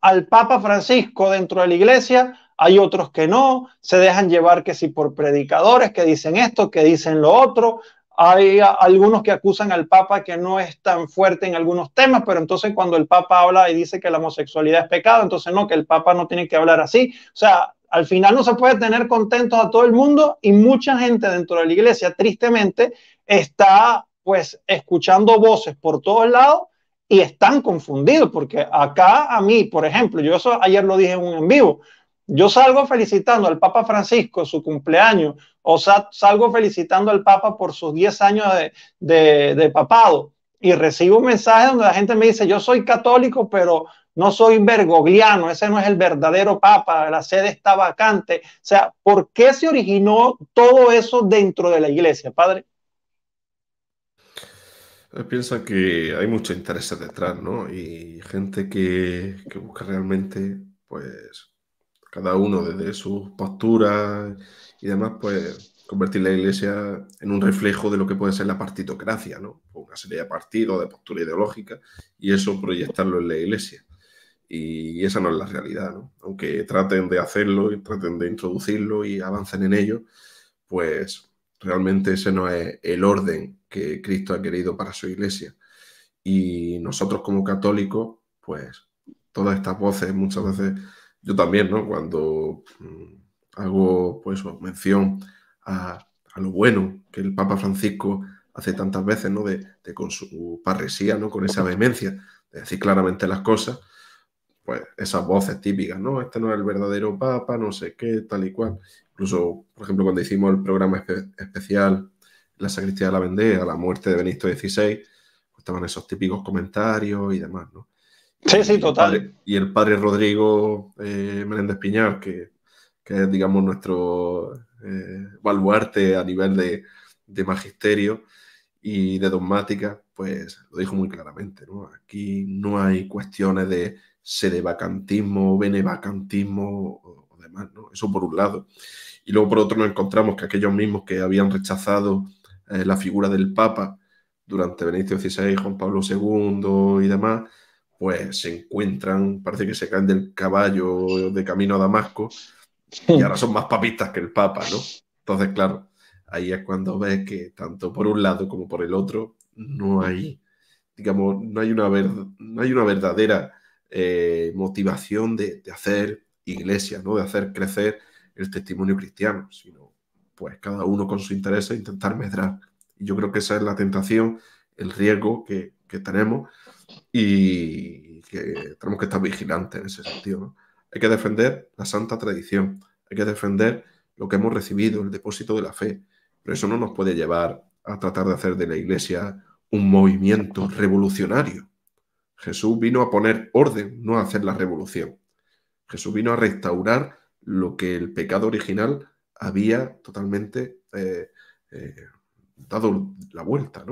Speaker 1: al Papa Francisco dentro de la iglesia, hay otros que no, se dejan llevar que si por predicadores que dicen esto, que dicen lo otro, hay algunos que acusan al Papa que no es tan fuerte en algunos temas, pero entonces cuando el Papa habla y dice que la homosexualidad es pecado, entonces no, que el Papa no tiene que hablar así. O sea, al final no se puede tener contentos a todo el mundo y mucha gente dentro de la iglesia, tristemente, está pues escuchando voces por todos lados y están confundidos, porque acá a mí, por ejemplo, yo eso ayer lo dije en un en vivo, yo salgo felicitando al Papa Francisco su cumpleaños o salgo felicitando al Papa por sus 10 años de, papado y recibo un mensaje donde la gente me dice, yo soy católico, pero no soy bergogliano, ese no es el verdadero papa, la sede está vacante. O sea, ¿por qué se originó todo eso dentro de la iglesia, padre?
Speaker 2: Piensa que hay mucho interés detrás, ¿no? Y gente que busca realmente, pues, cada uno desde sus posturas y demás, pues convertir la Iglesia en un reflejo de lo que puede ser la partitocracia, ¿no? Pues una serie de partidos, de postura ideológica, y eso proyectarlo en la Iglesia. Y esa no es la realidad, ¿no? Aunque traten de hacerlo y traten de introducirlo y avancen en ello, pues realmente ese no es el orden que Cristo ha querido para su Iglesia. Y nosotros como católicos, pues todas estas voces muchas veces yo también, ¿no? Cuando mm, hago pues mención a, a, lo bueno que el Papa Francisco hace tantas veces, ¿no? De, de, con su parresía, ¿no? Con esa vehemencia de decir claramente las cosas, pues esas voces típicas, ¿no? Este no es el verdadero Papa, no sé qué, tal y cual. Incluso, por ejemplo, cuando hicimos el programa especial La Sacristía de la Vendée, a la muerte de Benito XVI, pues, estaban esos típicos comentarios y demás, ¿no?
Speaker 1: Sí, sí, total. y el padre Rodrigo
Speaker 2: eh, Menéndez Piñar, que, es, digamos, nuestro eh, baluarte a nivel de, magisterio y de dogmática, pues lo dijo muy claramente, ¿no? Aquí no hay cuestiones de sedevacantismo, benevacantismo o demás, ¿no? Eso por un lado. Y luego por otro nos encontramos que aquellos mismos que habían rechazado eh, la figura del Papa durante Benedicto XVI, Juan Pablo II y demás, pues se encuentran, parece que se caen del caballo de camino a Damasco y ahora son <laughs> más papistas que el Papa, ¿no? Entonces, claro, ahí es cuando ves que tanto por un lado como por el otro no hay, digamos, no hay una, no hay una verdadera eh, motivación de, hacer iglesia, ¿no? De hacer crecer el testimonio cristiano, sino pues cada uno con su interés intentar medrar. Y yo creo que esa es la tentación, el riesgo que, que tenemos y que tenemos que estar vigilantes en ese sentido. Hay que defender la santa tradición, hay que defender lo que hemos recibido, el depósito de la fe, pero eso no nos puede llevar a tratar de hacer de la iglesia un movimiento revolucionario. Jesús vino a poner orden, no a hacer la revolución. Jesús vino a restaurar lo que el pecado original había totalmente eh, eh, dado la vuelta,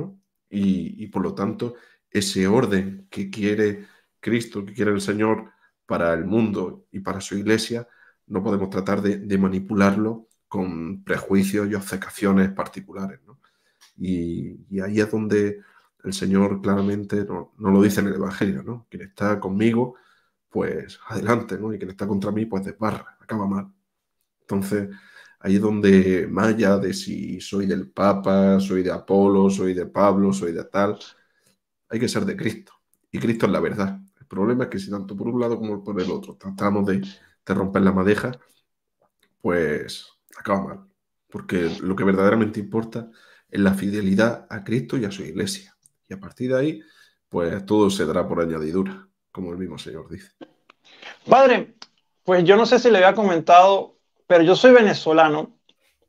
Speaker 2: y, por lo tanto ese orden que quiere Cristo, que quiere el Señor para el mundo y para su iglesia, no podemos tratar de, manipularlo con prejuicios y obcecaciones particulares. Y, ahí es donde el Señor claramente no, lo dice en el Evangelio, ¿no? Quien está conmigo, pues adelante, ¿no? Y quien está contra mí, pues desbarra, acaba mal. Entonces, ahí es donde, Maya de si soy del Papa, soy de Apolo, soy de Pablo, soy de tal, hay que ser de Cristo. Y Cristo es la verdad. El problema es que si tanto por un lado como por el otro tratamos de, romper la madeja, pues acaba mal. Porque lo que verdaderamente importa es la fidelidad a Cristo y a su iglesia. Y a partir de ahí, pues todo se dará por añadidura, como el mismo Señor dice.
Speaker 1: Padre, pues yo no sé si le había comentado, pero yo soy venezolano.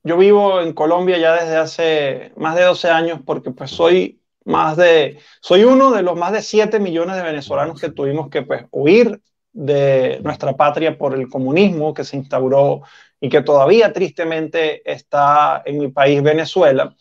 Speaker 1: Yo vivo en Colombia ya desde hace más de 12 años porque pues soy más de, soy uno de los más de 7 millones de venezolanos que tuvimos que pues, huir de nuestra patria por el comunismo que se instauró y que todavía tristemente está en mi país, Venezuela.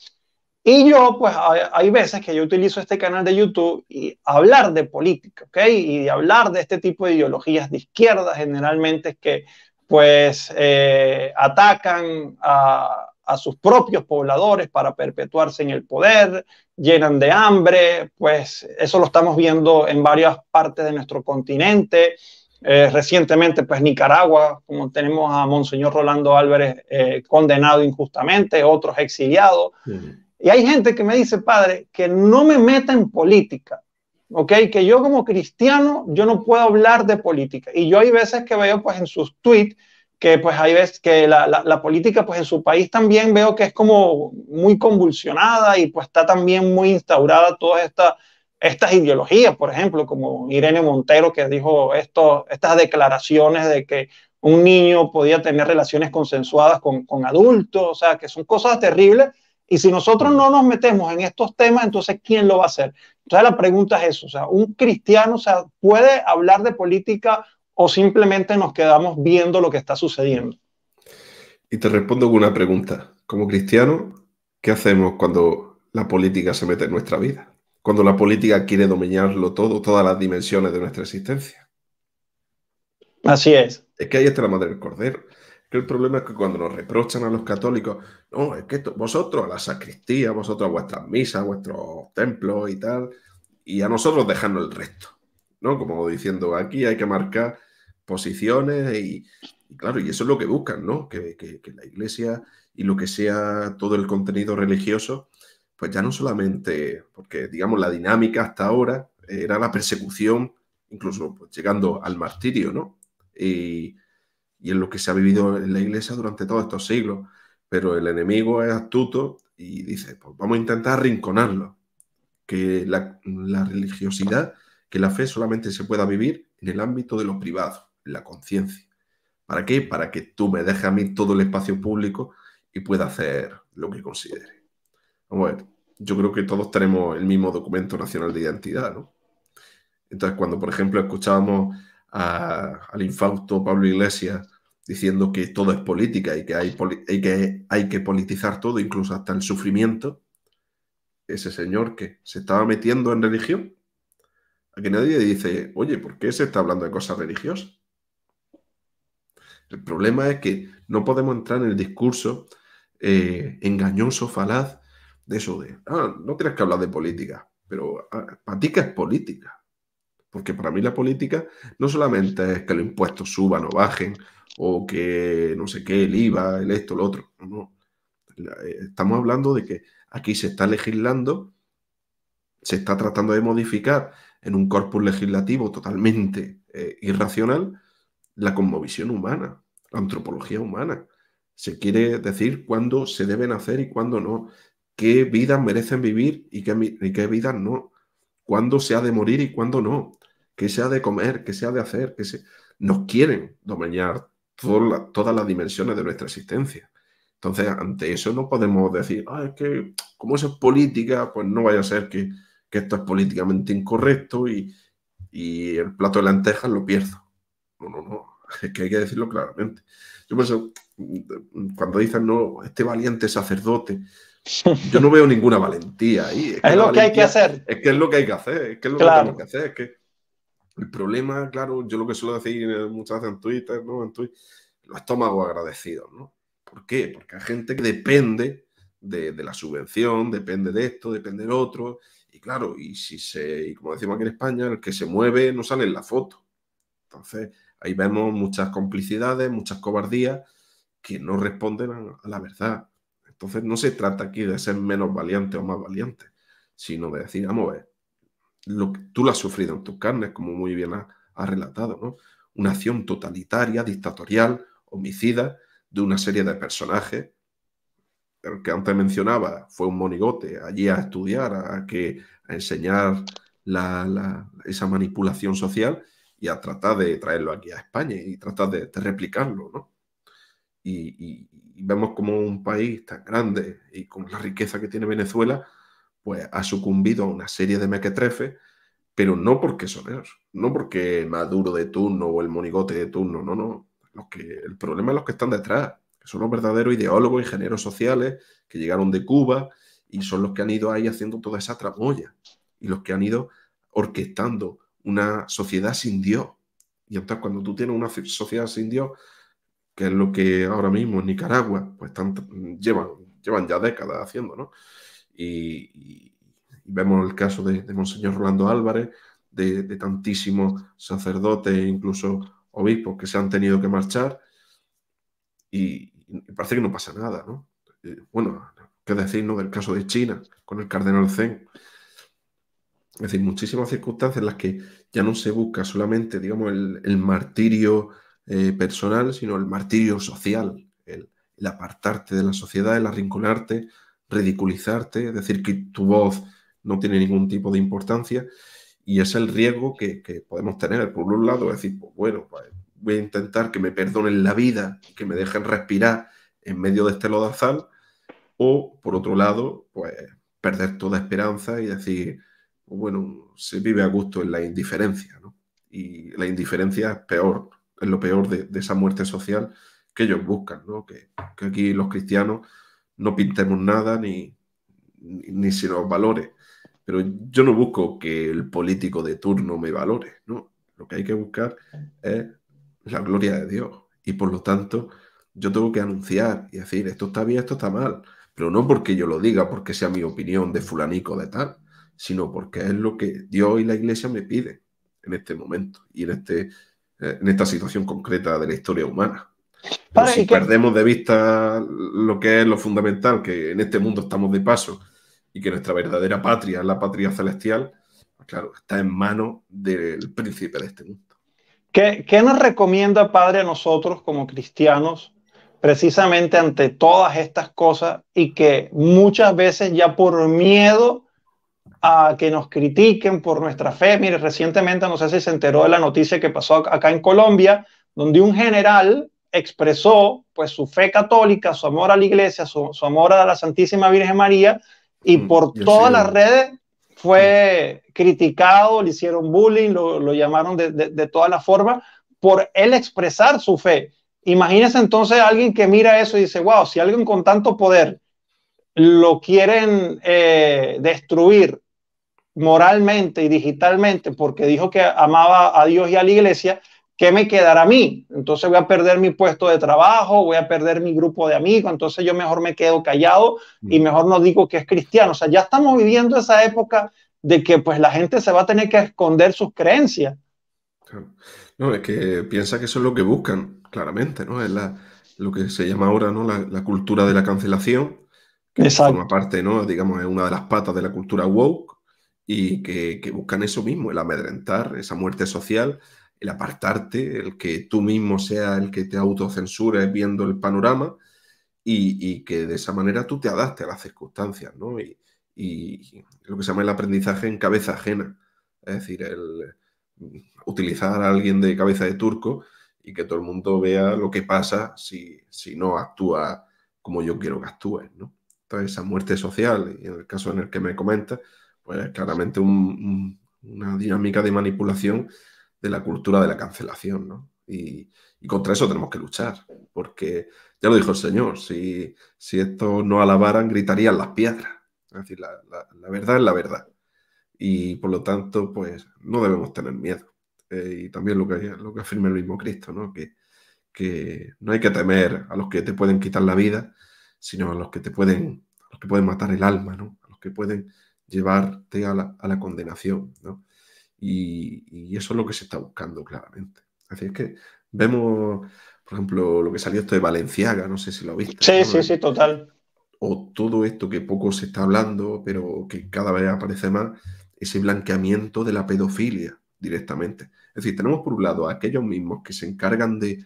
Speaker 1: Y yo, pues hay, veces que yo utilizo este canal de YouTube y hablar de política, ¿ok? Y hablar de este tipo de ideologías de izquierda generalmente que pues eh, atacan a, a sus propios pobladores para perpetuarse en el poder, llenan de hambre, pues eso lo estamos viendo en varias partes de nuestro continente. Eh, recientemente, pues Nicaragua, como tenemos a Monseñor Rolando Álvarez eh, condenado injustamente, otros exiliados. Y hay gente que me dice, padre, que no me meta en política, ¿ok? Que yo como cristiano, yo no puedo hablar de política. Y yo hay veces que veo, pues en sus tweets, que pues hay veces que la, política pues en su país también veo que es como muy convulsionada y pues está también muy instaurada todas estas estas ideologías, por ejemplo, como Irene Montero que dijo esto, estas declaraciones de que un niño podía tener relaciones consensuadas con, adultos, o sea, que son cosas terribles y si nosotros no nos metemos en estos temas, entonces ¿quién lo va a hacer? Entonces la pregunta es eso, o sea, un cristiano puede hablar de política o simplemente nos quedamos viendo lo que está sucediendo.
Speaker 2: Y te respondo con una pregunta. Como cristiano, ¿qué hacemos cuando la política se mete en nuestra vida? Cuando la política quiere dominarlo todo, todas las dimensiones de nuestra existencia. Así es. Es que ahí está la madre del cordero. Que el problema es que cuando nos reprochan a los católicos, no, es que vosotros a la sacristía, vosotros a vuestras misas, a vuestros templos y tal, y a nosotros dejarnos el resto, ¿no? Como diciendo, aquí hay que marcar posiciones y, claro, y eso es lo que buscan, ¿no? Que, la iglesia y lo que sea todo el contenido religioso, pues ya no solamente, porque digamos la dinámica hasta ahora era la persecución, incluso pues, llegando al martirio, ¿no? Y, y en lo que se ha vivido en la iglesia durante todos estos siglos. Pero el enemigo es astuto y dice, pues vamos a intentar arrinconarlo, que la, la religiosidad, que la fe solamente se pueda vivir en el ámbito de los privados la conciencia. ¿Para qué? Para que tú me dejes a mí todo el espacio público y pueda hacer lo que considere. Vamos a ver, yo creo que todos tenemos el mismo documento nacional de identidad, ¿no? Entonces, cuando, por ejemplo, escuchábamos al infausto Pablo Iglesias diciendo que todo es política y que hay, que hay que politizar todo, incluso hasta el sufrimiento, ese señor que se estaba metiendo en religión, a que nadie dice, oye, ¿por qué se está hablando de cosas religiosas? El problema es que no podemos entrar en el discurso eh, engañoso, falaz, de eso de, ah, no tienes que hablar de política, pero ah, para ti que es política. Porque para mí la política no solamente es que los impuestos suban o bajen, o que no sé qué, el IVA, el esto, el otro. Eh, estamos hablando de que aquí se está legislando, se está tratando de modificar en un corpus legislativo totalmente eh, irracional la conmovisión humana antropología humana. Se quiere decir cuándo se deben hacer y cuándo no, qué vidas merecen vivir y qué, vidas no, cuándo se ha de morir y cuándo no, qué se ha de comer, qué se ha de hacer, que se... Nos quieren dominar todas las, dimensiones de nuestra existencia. Entonces, ante eso no podemos decir,
Speaker 1: ah, que
Speaker 2: como eso es política, pues no vaya a ser que, esto es políticamente incorrecto y, el plato de lentejas lo pierdo. No, no, no es que hay que decirlo claramente. Yo pienso, mm, mm, cuando dicen, no, este valiente sacerdote, <laughs> yo no veo ninguna valentía ahí. Es, lo que hay que hacer. Es que es lo que hay que hacer, es que es lo que tenemos que hacer. Es que el problema, claro, yo lo que suelo decir muchas veces en Twitter, ¿no? En Twitter, los estómagos agradecidos, ¿no? ¿Por qué? Porque hay gente que depende de, la subvención, depende de esto, depende del otro. Y claro, y si se, y como decimos aquí en España, el que se mueve no sale en la foto. Entonces, Ahí vemos muchas complicidades, muchas cobardías que no responden a la verdad. Entonces no se trata aquí de ser menos valiente o más valiente, sino de decir, vamos a ver, lo que, tú lo has sufrido en tus carnes, como muy bien has ha relatado, ¿no? Una acción totalitaria, dictatorial, homicida, de una serie de personajes. El que antes mencionaba fue un monigote allí a estudiar, a, que, a enseñar esa manipulación social y a tratar de traerlo aquí a España y tratar de, replicarlo, ¿no? Y, vemos como un país tan grande y con la riqueza que tiene Venezuela, pues ha sucumbido a una serie de mequetrefes, pero no porque son ellos, no porque Maduro de turno o el monigote de turno, no, no. Los que, el problema es los que están detrás, que son los verdaderos ideólogos, ingenieros sociales, que llegaron de Cuba y son los que han ido ahí haciendo toda esa tramoya y los que han ido orquestando una sociedad sin Dios. Y entonces cuando tú tienes una sociedad sin Dios, que es lo que ahora mismo en Nicaragua, pues llevan, llevan ya décadas haciendo, ¿no? Y, vemos el caso de, Monseñor Rolando Álvarez, de, tantísimos sacerdotes e incluso obispos que se han tenido que marchar y, parece que no pasa nada, ¿no? Eh, bueno, ¿qué decir, no? Del caso de China con el cardenal Zen. Es decir, muchísimas circunstancias en las que ya no se busca solamente, digamos, el, martirio eh, personal, sino el martirio social, el, apartarte de la sociedad, el arrinconarte, ridiculizarte, decir que tu voz no tiene ningún tipo de importancia. Y es el riesgo que, podemos tener. Por un lado, decir, pues bueno, pues voy a intentar que me perdonen la vida, que me dejen respirar en medio de este lodazal. O, por otro lado, pues perder toda esperanza y decir, bueno, se vive a gusto en la indiferencia, ¿no? Y la indiferencia es peor, es lo peor de, esa muerte social que ellos buscan, ¿no? Que, aquí los cristianos no pintemos nada ni, ni se nos valore. Pero yo no busco que el político de turno me valore, ¿no? Lo que hay que buscar es la gloria de Dios. Y por lo tanto, yo tengo que anunciar y decir, esto está bien, esto está mal. Pero no porque yo lo diga, porque sea mi opinión de fulanico de tal sino porque es lo que Dios y la Iglesia me piden en este momento y en, este, eh, en esta situación concreta de la historia humana. si perdemos de vista lo que es lo fundamental, que en este mundo estamos de paso y que nuestra
Speaker 1: verdadera patria es la patria celestial, pues claro, está en manos del príncipe de este mundo. ¿Qué, ¿Qué, nos recomienda, Padre, a nosotros como cristianos, precisamente ante todas estas cosas y que muchas veces ya por miedo a que nos critiquen por nuestra fe. Mire, recientemente, no sé si se enteró de la noticia que pasó acá en Colombia, donde un general expresó pues su fe católica, su amor a la iglesia, su, amor a la Santísima Virgen María, y mm, por todas las redes fue criticado, le hicieron bullying, lo, llamaron de, de, de todas las formas, por él expresar su fe. Imagínense entonces a alguien que mira eso y dice, wow, si alguien con tanto poder lo quieren eh, destruir moralmente y digitalmente porque dijo que amaba a Dios y a la iglesia, ¿qué me quedará a mí? Entonces voy a perder mi puesto de trabajo, voy a perder mi grupo de amigos, entonces yo mejor me quedo callado y mm. mejor no digo que es cristiano. O sea, ya estamos viviendo esa época de que pues la gente se va a tener que esconder sus creencias.
Speaker 2: No, es que piensa que eso es lo que buscan, claramente, ¿no? Es lo que se llama ahora, ¿no? La, cultura de la cancelación, que Exacto. forma parte, ¿no? Digamos, es una de las patas de la cultura woke, y que, buscan eso mismo, el amedrentar, esa muerte social, el apartarte, el que tú mismo sea el que te autocensures viendo el panorama y, que de esa manera tú te adaptes a las circunstancias, ¿no? Y, lo que se llama el aprendizaje en cabeza ajena, es decir, el mm, utilizar a alguien de cabeza de turco y que todo el mundo vea lo que pasa si, no actúa como yo quiero que actúe, ¿no? Entonces, esa muerte social, en el caso en el que me comentas, pues claramente una dinámica de manipulación de la cultura de la cancelación, ¿no? Y, contra eso tenemos que luchar, porque ya lo dijo el Señor, si, si estos no alabaran, gritarían las piedras. Es decir, la, verdad es la verdad. Y por lo tanto, pues no debemos tener miedo. Eh, y también lo que, lo que afirma el mismo Cristo, ¿no? Que, que no hay que temer a los que te pueden quitar la vida, sino a los que te pueden, los que pueden matar el alma, ¿no? A los que pueden llevarte a la, condenación. ¿no? Y, eso es lo que se está buscando claramente. Así es que vemos, por ejemplo, lo que salió esto de Valenciaga, no sé si lo visto. Sí, sí, sí, total. O todo esto que poco se está hablando, pero que cada vez aparece más, ese blanqueamiento de la pedofilia directamente. Es decir, tenemos por un lado a aquellos mismos que se encargan de,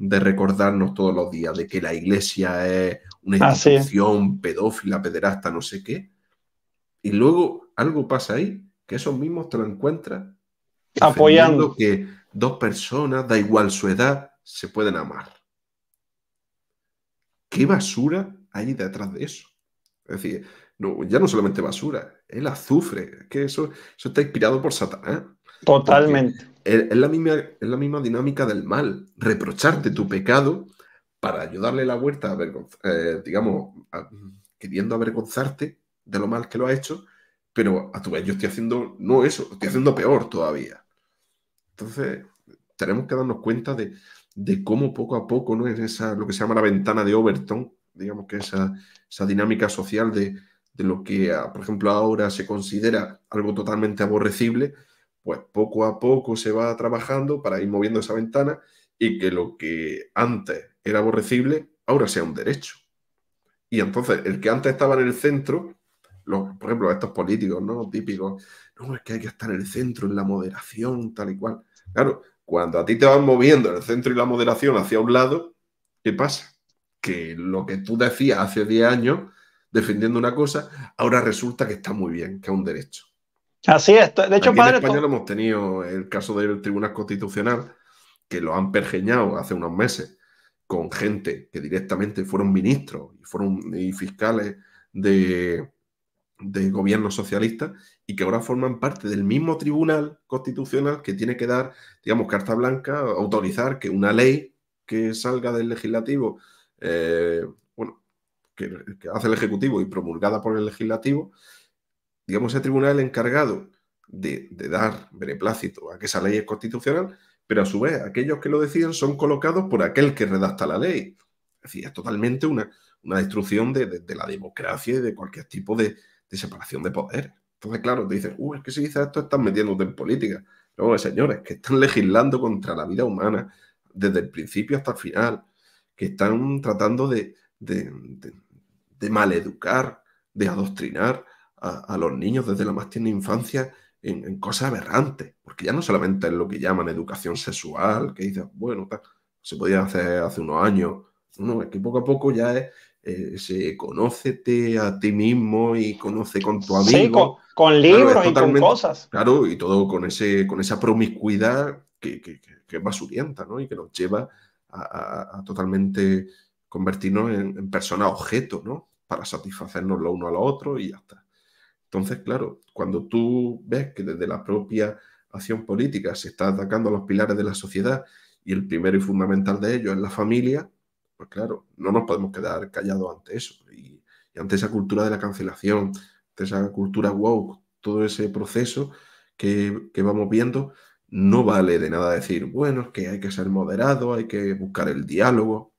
Speaker 2: recordarnos todos los días de que la iglesia es una ah, institución pedófila, pederasta, no sé qué, y luego algo pasa ahí, que esos mismos te lo encuentras
Speaker 1: apoyando
Speaker 2: que dos personas, da igual su edad, se pueden amar. ¿Qué basura hay detrás de eso? Es decir, no, ya no solamente basura, el azufre, que eso, eso está inspirado por Satanás. Totalmente. Es, la misma, la misma dinámica del mal, reprocharte tu pecado para ayudarle la vuelta, a eh, digamos, queriendo avergonzarte de lo mal que lo ha hecho, pero a tu vez yo estoy haciendo, no eso, estoy haciendo peor todavía. Entonces, tenemos que darnos cuenta de, cómo poco a poco, ¿no? es esa, lo que se llama la ventana de Overton, digamos que esa, esa dinámica social de, de lo que, ah, por ejemplo, ahora se considera algo totalmente aborrecible, pues poco a poco se va trabajando para ir moviendo esa ventana y que lo que antes era aborrecible ahora sea un derecho. Y entonces el que antes estaba en el centro por ejemplo, estos políticos, ¿no? Típicos, no, es que hay que estar en el centro, en la moderación, tal y cual. Claro, cuando a ti te van moviendo el centro y la moderación hacia un lado, ¿qué pasa? Que lo que tú decías hace 10 años, defendiendo una cosa, ahora resulta que está muy bien, que es un derecho.
Speaker 1: Así es. De hecho, Aquí en España
Speaker 2: lo hemos tenido el caso del Tribunal Constitucional, que lo han pergeñado hace unos meses con gente que directamente fueron ministros y fueron y fiscales de, de gobierno socialista y que ahora forman parte del mismo tribunal constitucional que tiene que dar, digamos, carta blanca, autorizar que una ley que salga del legislativo, eh, bueno, que, hace el Ejecutivo y promulgada por el legislativo, digamos, ese tribunal encargado de, dar beneplácito a que esa ley es constitucional, pero a su vez aquellos que lo deciden son colocados por aquel que redacta la ley. Es decir, es totalmente una, una destrucción de la democracia y de cualquier tipo de, de separación de poder. Entonces, claro, te dicen, uy, uh, es que si dices esto están metiéndote en política. No, eh, señores, que están legislando contra la vida humana desde el principio hasta el final, que están tratando de, maleducar, de adoctrinar a, los niños desde la más tierna infancia en, cosas aberrantes, porque ya no solamente es lo que llaman educación sexual, que dices, bueno, se podía hacer hace unos años, no, es que poco a poco ya es eh, se conócete a ti mismo y conoce con tu amigo. Sí, con, libros y con cosas. Claro, y todo con, ese, con esa promiscuidad que, que, que es basurienta, ¿no? Y que nos lleva a, totalmente convertirnos en, persona objeto, ¿no? Para satisfacernos lo uno a lo otro y ya está. Entonces, claro, cuando tú ves que desde la propia acción política se está atacando a los pilares de la sociedad y el primero y fundamental de ellos es la familia, pues claro, no nos podemos quedar callados ante eso. Y, ante esa cultura de la cancelación, ante esa cultura woke, todo ese proceso que, que vamos viendo, no vale de nada decir, bueno, es que hay que ser moderado, hay que buscar el diálogo.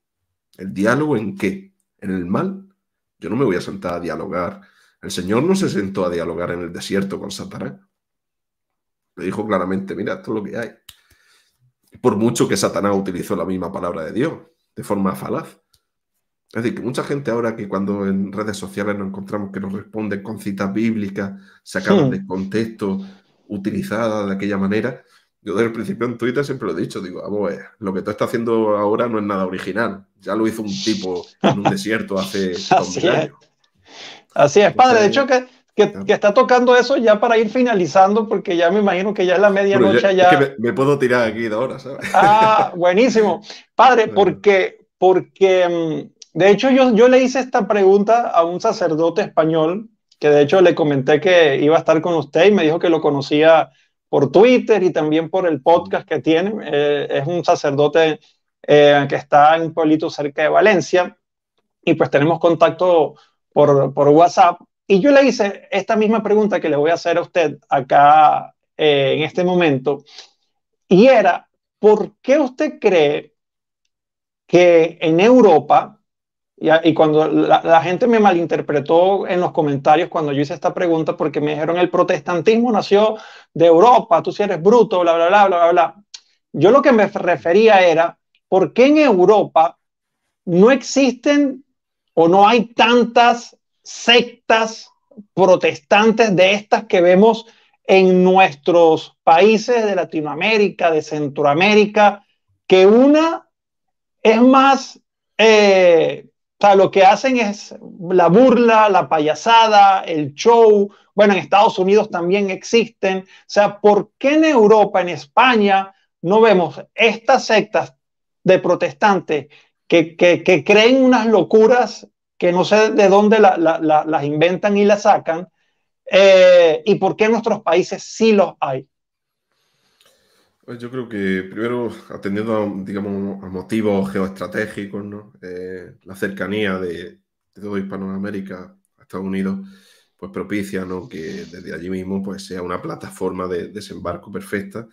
Speaker 2: ¿El diálogo en qué? ¿En el mal? Yo no me voy a sentar a dialogar. El Señor no se sentó a dialogar en el desierto con Satanás. Le dijo claramente, mira, esto es lo que hay. Por mucho que Satanás utilizó la misma palabra de Dios de forma falaz. Es decir, que mucha gente ahora que cuando en redes sociales nos encontramos que nos responden con citas bíblicas sacadas hmm. de contexto, utilizadas de aquella manera, yo desde el principio en Twitter siempre lo he dicho, digo, a ah, pues, eh, lo que tú estás haciendo ahora no es nada original. Ya lo hizo un tipo en un <laughs> desierto hace 10 años.
Speaker 1: Así es, padre. De choque que, está tocando eso ya para ir finalizando, porque ya me imagino que ya es la medianoche
Speaker 2: me, puedo tirar aquí de horas, ¿sabes?
Speaker 1: Ah, <laughs> buenísimo. Padre, porque, porque mm, de hecho yo, yo le hice esta pregunta a un sacerdote español, que de hecho le comenté que iba a estar con usted y me dijo que lo conocía por Twitter y también por el podcast que tiene. Eh, es un sacerdote eh, que está en un pueblito cerca de Valencia y pues tenemos contacto por, por WhatsApp y yo le hice esta misma pregunta que le voy a hacer a usted acá eh, en este momento, y era, ¿por qué usted cree que en Europa, y, cuando la, gente me malinterpretó en los comentarios cuando yo hice esta pregunta, porque me dijeron, el protestantismo nació de Europa, tú si eres bruto, bla, bla, bla, bla, bla, bla. Yo lo que me refería era, ¿por qué en Europa no existen o no hay tantas sectas protestantes de estas que vemos en nuestros países de Latinoamérica, de Centroamérica, que una es más, eh, o sea, lo que hacen es la burla, la payasada, el show. Bueno, en Estados Unidos también existen. O sea, ¿por qué en Europa, en España, no vemos estas sectas de protestantes que creen unas locuras que no sé de dónde las inventan y las sacan, eh, y por qué en nuestros países sí los hay.
Speaker 2: Pues yo creo que primero, atendiendo a, digamos, a motivos geoestratégicos, ¿no? Eh, la cercanía de, todo Hispanoamérica a Estados Unidos, pues propicia ¿no? que desde allí mismo pues, sea una plataforma de desembarco perfecta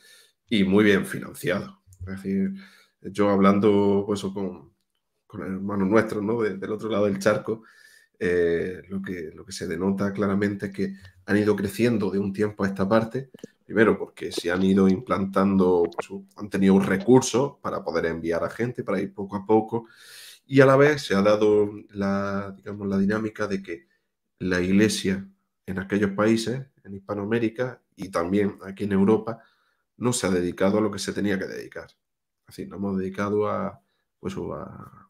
Speaker 2: y muy bien financiado. Es decir, yo hablando pues, con, con hermano nuestro, ¿no? del otro lado del charco, eh, lo, que, lo que se denota claramente es que han ido creciendo de un tiempo a esta parte, primero porque se han ido implantando, pues, han tenido un recurso para poder enviar a gente, para ir poco a poco, y a la vez se ha dado la, digamos, la dinámica de que la iglesia en aquellos países, en Hispanoamérica y también aquí en Europa, no se ha dedicado a lo que se tenía que dedicar. así, no hemos dedicado a, pues, a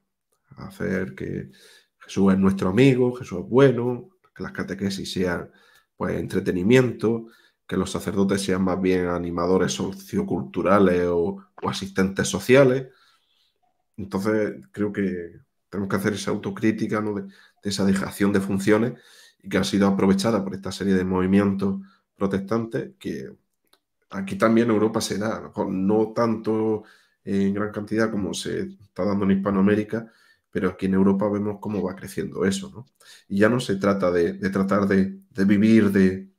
Speaker 2: hacer que Jesús es nuestro amigo, Jesús es bueno, que las catequesis sean pues, entretenimiento, que los sacerdotes sean más bien animadores socioculturales o, asistentes sociales. Entonces, creo que tenemos que hacer esa autocrítica de, esa dejación de funciones y que ha sido aprovechada por esta serie de movimientos protestantes que aquí también en Europa se da, no tanto en gran cantidad como se está dando en Hispanoamérica, pero aquí en Europa vemos cómo va creciendo eso, ¿no? Y ya no se trata de, tratar de, vivir de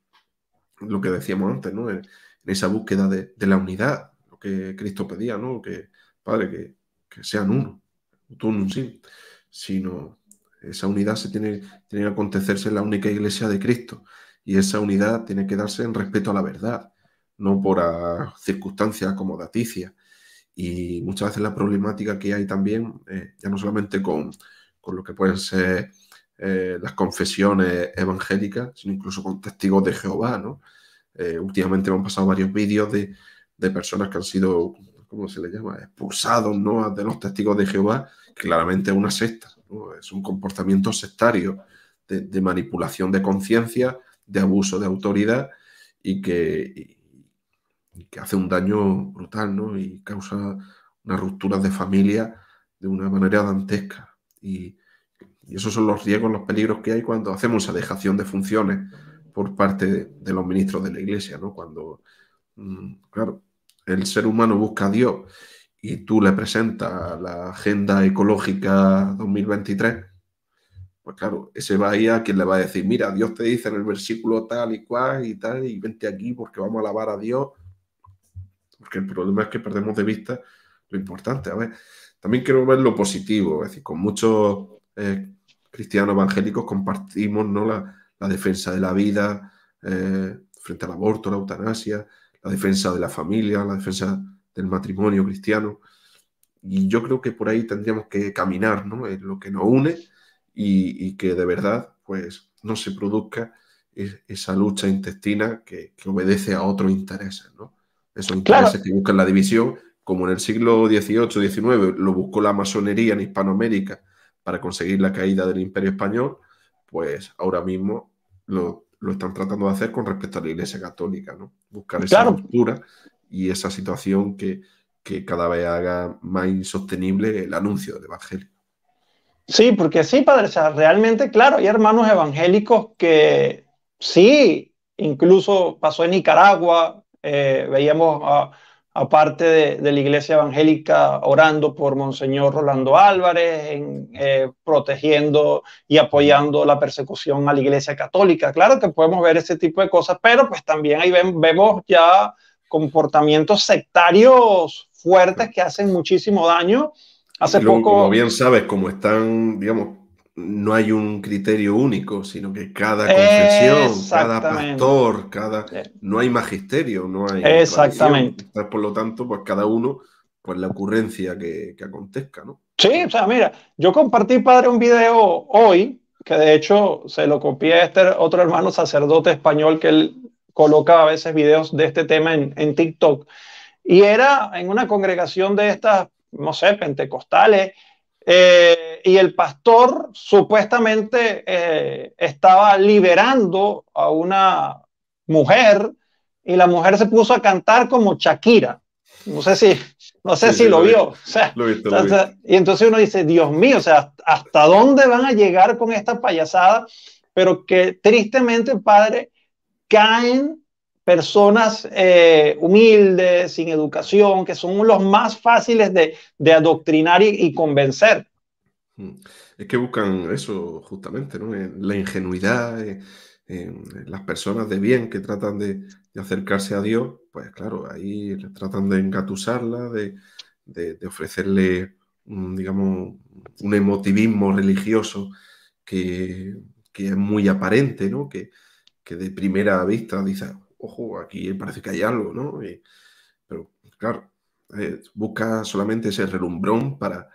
Speaker 2: lo que decíamos antes, ¿no? En, esa búsqueda de, la unidad, lo que Cristo pedía, ¿no? Que, Padre, que, sean uno, tú un sí, sino esa unidad se tiene, tiene que acontecerse en la única iglesia de Cristo y esa unidad tiene que darse en respeto a la verdad, no por circunstancias acomodaticias. Y muchas veces la problemática que hay también, eh, ya no solamente con, con, lo que pueden ser eh, las confesiones evangélicas, sino incluso con testigos de Jehová, ¿no? Eh, últimamente me han pasado varios vídeos de, personas que han sido, ¿cómo se le llama?, expulsados, ¿no?, de los testigos de Jehová, claramente una secta, es un comportamiento sectario de manipulación de conciencia, de abuso de autoridad y que, que hace un daño brutal, ¿no? Y causa una ruptura de familia de una manera dantesca. Y, esos son los riesgos, los peligros que hay cuando hacemos esa dejación de funciones por parte de, los ministros de la Iglesia, ¿no? Cuando, mm, claro, el ser humano busca a Dios y tú le presentas la Agenda Ecológica 2023, pues claro, ese va a ir a quien le va a decir, mira, Dios te dice en el versículo tal y cual y tal, y vente aquí porque vamos a alabar a Dios porque el problema es que perdemos de vista lo importante. A ver, también quiero ver lo positivo. Es decir, con muchos eh, cristianos evangélicos compartimos ¿no? la, defensa de la vida eh, frente al aborto, la eutanasia, la defensa de la familia, la defensa del matrimonio cristiano. Y yo creo que por ahí tendríamos que caminar, ¿no? Es lo que nos une y, que de verdad, pues, no se produzca esa lucha intestina que, que obedece a otros intereses, ¿no? Son claro. que buscan la división, como en el siglo XVIII, XIX lo buscó la masonería en Hispanoamérica para conseguir la caída del imperio español, pues ahora mismo lo, están tratando de hacer con respecto a la Iglesia Católica, ¿no? Buscar esa ruptura y esa situación que, que cada vez haga más insostenible el anuncio del Evangelio.
Speaker 1: Sí, porque sí, padre, realmente, claro, hay hermanos evangélicos que sí, incluso pasó en Nicaragua, eh, veíamos a, parte de, la iglesia evangélica orando por Monseñor Rolando Álvarez, en, eh, protegiendo y apoyando la persecución a la iglesia católica. Claro que podemos ver ese tipo de cosas, pero pues también ahí vemos ya comportamientos sectarios fuertes que hacen muchísimo daño.
Speaker 2: Hace poco... Como bien sabes, como están, digamos, no hay un criterio único, sino que cada confesión, cada pastor, cada no hay magisterio, no hay exactamente. Por lo tanto, pues cada uno,
Speaker 1: pues la ocurrencia que, acontezca, ¿no? Sí, o sea, mira, yo compartí padre un video hoy que de hecho se lo copié a este otro hermano sacerdote español que él coloca a veces videos de este tema en, en TikTok y era en una congregación de estas, no sé, pentecostales eh, y el pastor supuestamente eh, estaba liberando a una mujer y la mujer se puso a cantar como Shakira. No sé si, no sé si lo, vio. Y entonces uno dice, Dios mío, o sea, ¿hasta dónde van a llegar con esta payasada? Pero que tristemente, padre, caen personas eh, humildes, sin educación, que son los más fáciles de, adoctrinar y, convencer.
Speaker 2: Mm. Es que buscan eso justamente, ¿no? Eh, la ingenuidad, eh, las personas de bien que tratan de, acercarse a Dios, pues claro, ahí tratan de engatusarla, de, ofrecerle, digamos, un emotivismo religioso que, es muy aparente, ¿no? Que, que de primera vista dice ojo, aquí parece que hay algo, ¿no? pero claro, eh, busca solamente ese relumbrón para,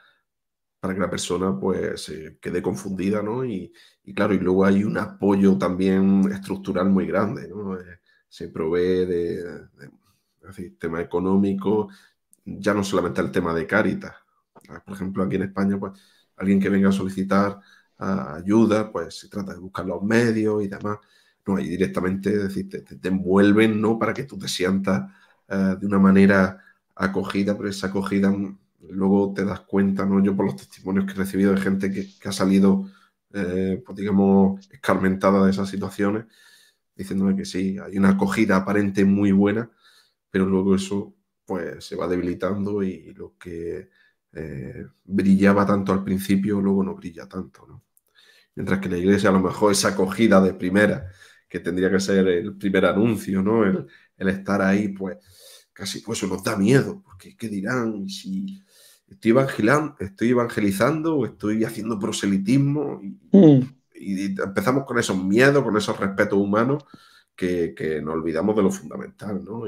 Speaker 2: que la persona pues quede confundida, ¿no? Y, claro, y luego hay un apoyo también estructural muy grande, ¿no? Eh, se provee de, de, económico, ya no solamente el tema de Cáritas. Ah, por ejemplo, aquí en España, pues alguien que venga a solicitar ah, ayuda, pues se trata de buscar los medios y demás. No, ahí directamente es decir, te, envuelven ¿no? para que tú te sientas eh, de una manera acogida, pero esa acogida mm, luego te das cuenta, ¿no? Yo por los testimonios que he recibido de gente que, ha salido, eh, pues, digamos, escarmentada de esas situaciones, diciéndome que sí, hay una acogida aparente muy buena, pero luego eso pues se va debilitando y lo que eh, brillaba tanto al principio luego no brilla tanto, ¿no? Mientras que la iglesia a lo mejor esa acogida de primera que tendría que ser el primer anuncio, ¿no? El, estar ahí, pues casi pues eso nos da miedo, porque ¿qué dirán? Si estoy evangelizando, estoy evangelizando o estoy haciendo proselitismo mm. y, empezamos con esos miedos, con esos respetos humanos que, nos olvidamos de lo fundamental, ¿no?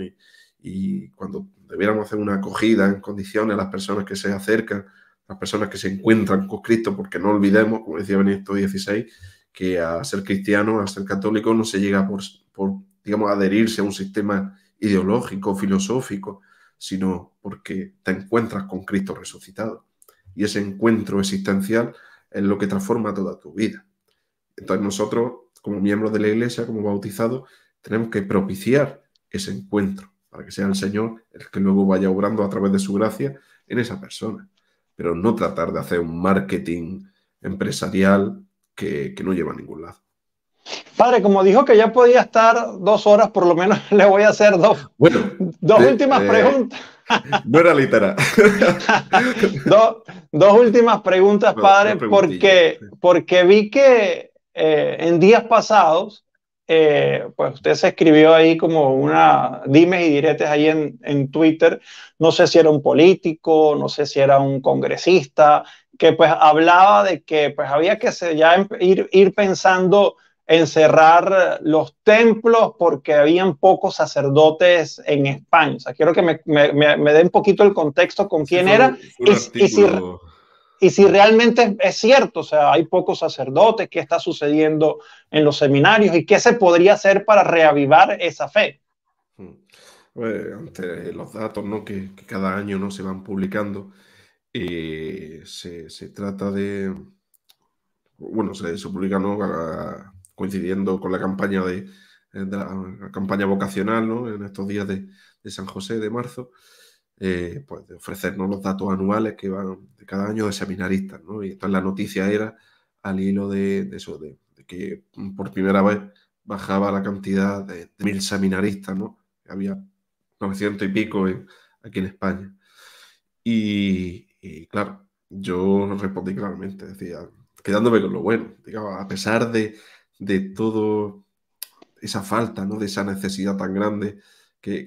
Speaker 2: Y, cuando debiéramos hacer una acogida en condiciones a las personas que se acercan, las personas que se encuentran con Cristo, porque no olvidemos, como decía Benito XVI, que a ser cristiano, a ser católico, no se llega por, digamos, adherirse a un sistema ideológico, filosófico, sino porque te encuentras con Cristo resucitado. Y ese encuentro existencial es lo que transforma toda tu vida. Entonces nosotros, como miembros de la Iglesia, como bautizados, tenemos que propiciar ese encuentro para que sea el Señor el que luego vaya obrando a través de su gracia en esa persona. Pero no tratar de hacer un marketing empresarial que, no lleva a ningún lado.
Speaker 1: Padre, como dijo que ya podía estar dos horas, por lo menos <laughs> le voy a hacer dos, eh, <laughs> <laughs> dos últimas preguntas. No era literal. dos, últimas preguntas, padre, porque, porque vi que eh, en días pasados eh, pues usted se escribió ahí como una dime y diretes ahí en, Twitter, no sé si era un político, no sé si era un congresista, que pues hablaba de que pues había que ya em, ir, pensando en cerrar los templos porque habían pocos sacerdotes en España. sea, quiero que me, dé un poquito el contexto con quién era y, y si realmente es cierto, o sea, hay pocos sacerdotes, qué está sucediendo en los seminarios y qué se podría hacer para reavivar esa fe.
Speaker 2: Hmm. ante los datos ¿no? que, cada año ¿no? se van publicando, eh, se, se, trata de. Bueno, se, publica coincidiendo con la campaña de, eh, la, campaña vocacional ¿no? en estos días de, de San José de marzo. Eh, pues, de ofrecernos los datos anuales que van de cada año de seminaristas, ¿no? Y entonces la noticia era al hilo de, eso, de, que por primera vez bajaba la cantidad de, mil seminaristas, ¿no? Había 900 y pico aquí en España. Y, claro, yo respondí claramente, decía, quedándome con lo bueno, a pesar de, de todo esa falta, ¿no? De esa necesidad tan grande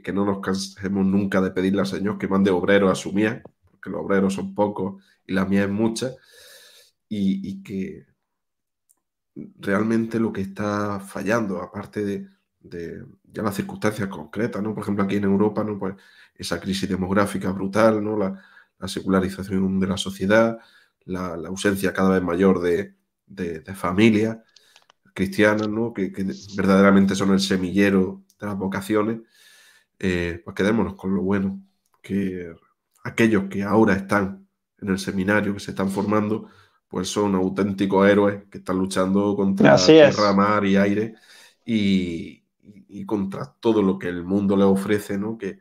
Speaker 2: que, no nos cansemos nunca de pedirle al Señor que mande obreros a su mía, porque los obreros son pocos y la mía es mucha, y, que realmente lo que está fallando, aparte de, ya las circunstancias concretas, ¿no? Por ejemplo, aquí en Europa, ¿no? Pues esa crisis demográfica brutal, ¿no? La, secularización de la sociedad, la, ausencia cada vez mayor de, familias cristianas, que verdaderamente son el semillero de las vocaciones eh, pues quedémonos con lo bueno, que aquellos que ahora están en el seminario, que se están formando, pues son auténticos héroes que están luchando contra Así tierra, mar y aire y, contra todo lo que el mundo le ofrece, ¿no? Que,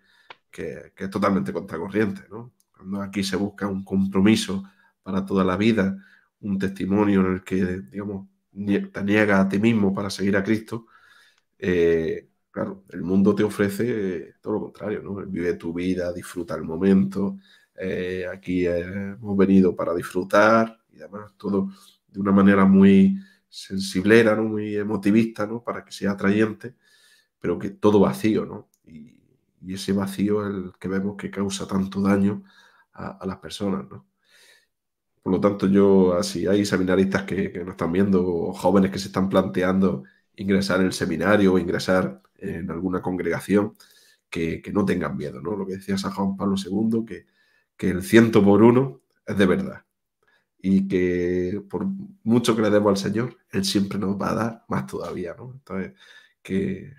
Speaker 2: que, es totalmente contracorriente, ¿no? Cuando aquí se busca un compromiso para toda la vida, un testimonio en el que, digamos, te niega a ti mismo para seguir a Cristo, eh, Claro, el mundo te ofrece eh, todo lo contrario, ¿no? Vive tu vida, disfruta el momento, eh, aquí eh, hemos venido para disfrutar y además todo de una manera muy sensiblera, ¿no? muy emotivista, ¿no? para que sea atrayente, pero que todo vacío, ¿no? Y, ese vacío es el que vemos que causa tanto daño a, las personas, ¿no? Por lo tanto, yo, así hay seminaristas que, que nos están viendo, jóvenes que se están planteando ingresar en el seminario o ingresar en alguna congregación, que, no tengan miedo, ¿no? Lo que decía San Juan Pablo II, que, el ciento por uno es de verdad y que por mucho que le demos al Señor, Él siempre nos va a dar más todavía, ¿no? Entonces, que,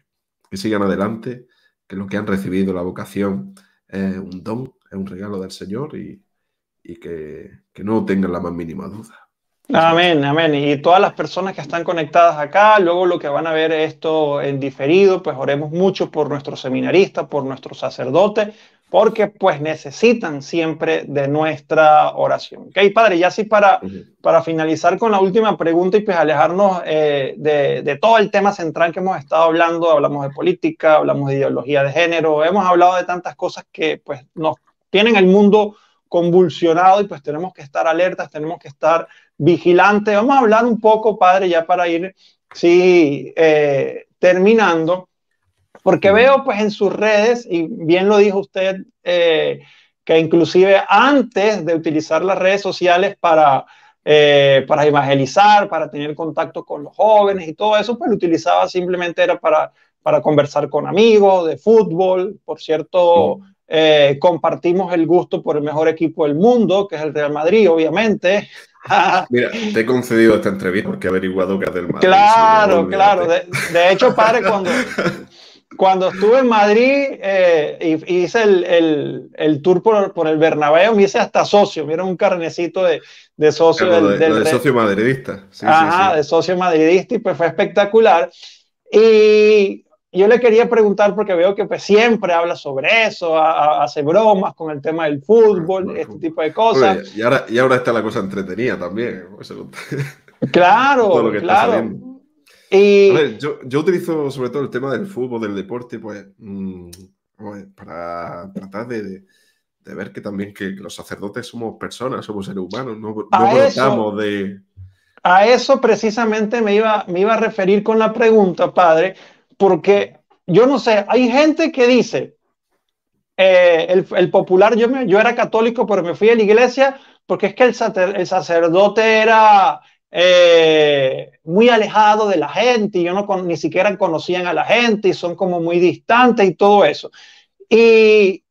Speaker 2: que sigan adelante, que lo que han recibido la vocación es un don, es un regalo del Señor y, que, que no tengan la más mínima duda.
Speaker 1: Amén, amén. Y todas las personas que están conectadas acá, luego lo que van a ver esto en diferido, pues oremos mucho por nuestro seminarista, por nuestro sacerdote, porque pues necesitan siempre de nuestra oración. ¿Ok, Padre? Y así para, para finalizar con la última pregunta y pues alejarnos eh, de, de todo el tema central que hemos estado hablando, hablamos de política, hablamos de ideología de género, hemos hablado de tantas cosas que pues nos tienen el mundo convulsionado y pues tenemos que estar alertas, tenemos que estar vigilantes. Vamos a hablar un poco, padre, ya para ir sí, eh, terminando, porque veo pues en sus redes, y bien lo dijo usted, eh, que inclusive antes de utilizar las redes sociales para, eh, para evangelizar, para tener contacto con los jóvenes y todo eso, pues lo utilizaba simplemente era para, para conversar con amigos de fútbol, por cierto. Eh, compartimos el gusto por el mejor equipo del mundo, que es el Real Madrid, obviamente. <laughs>
Speaker 2: Mira, te he concedido esta entrevista porque he averiguado que es del Madrid. Claro,
Speaker 1: claro. De, hecho, padre, cuando, <laughs> cuando estuve en Madrid eh, hice el, el, el tour por, por, el Bernabéu, me hice hasta socio, dieron un carnecito de, de socio. del, de, del, socio
Speaker 2: madridista.
Speaker 1: Sí, Ajá, de socio madridista y pues fue espectacular. Y yo le quería preguntar, porque veo que pues, siempre habla sobre eso, hace bromas con el tema del fútbol, este tipo de cosas.
Speaker 2: y, ahora, y ahora está la cosa entretenida también.
Speaker 1: Claro, claro.
Speaker 2: yo, yo, utilizo sobre todo el tema del fútbol, del deporte, pues, mm, para tratar de, de, ver que también que los sacerdotes somos personas, somos seres humanos, no, no de...
Speaker 1: A eso precisamente me iba, me iba a referir con la pregunta, padre, porque yo no sé, hay gente que dice, eh, el, popular, yo, yo era católico, pero me fui a la iglesia porque es que el, el sacerdote era eh, muy alejado de la gente y yo no ni siquiera conocían a la gente y son como muy distantes y todo eso. Y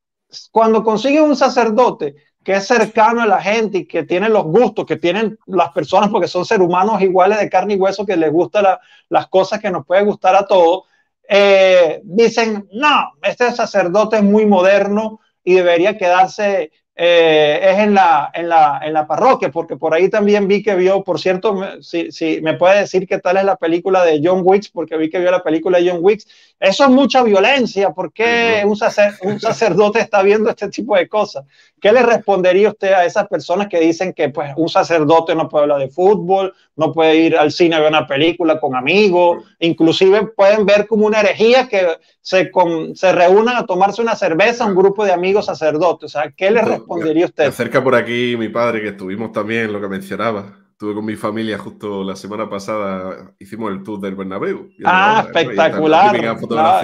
Speaker 1: cuando consigues un sacerdote que es cercano a la gente y que tiene los gustos que tienen las personas, porque son seres humanos iguales de carne y hueso que les gustan las cosas que nos puede gustar a todos, eh, dicen, no, este sacerdote es muy moderno y debería quedarse eh, es en la, en, la, en la parroquia, porque por ahí también vi que vio, por cierto, si, me puede decir qué tal es la película de John Wicks, porque vi que vio la película de John Wicks. Eso es mucha violencia, ¿por qué un, un sacerdote está viendo este tipo de cosas? ¿Qué le respondería usted a esas personas que dicen que pues, un sacerdote no puede hablar de fútbol, no puede ir al cine a ver una película con amigos, inclusive pueden ver como una herejía que se, se reúnan a tomarse una cerveza un grupo de amigos sacerdotes? O sea, ¿qué le
Speaker 2: usted? acerca por aquí mi padre, que estuvimos también, lo que mencionaba. Estuve con mi familia justo la semana pasada, hicimos el tour del Bernabéu. Ah, espectacular. Ah,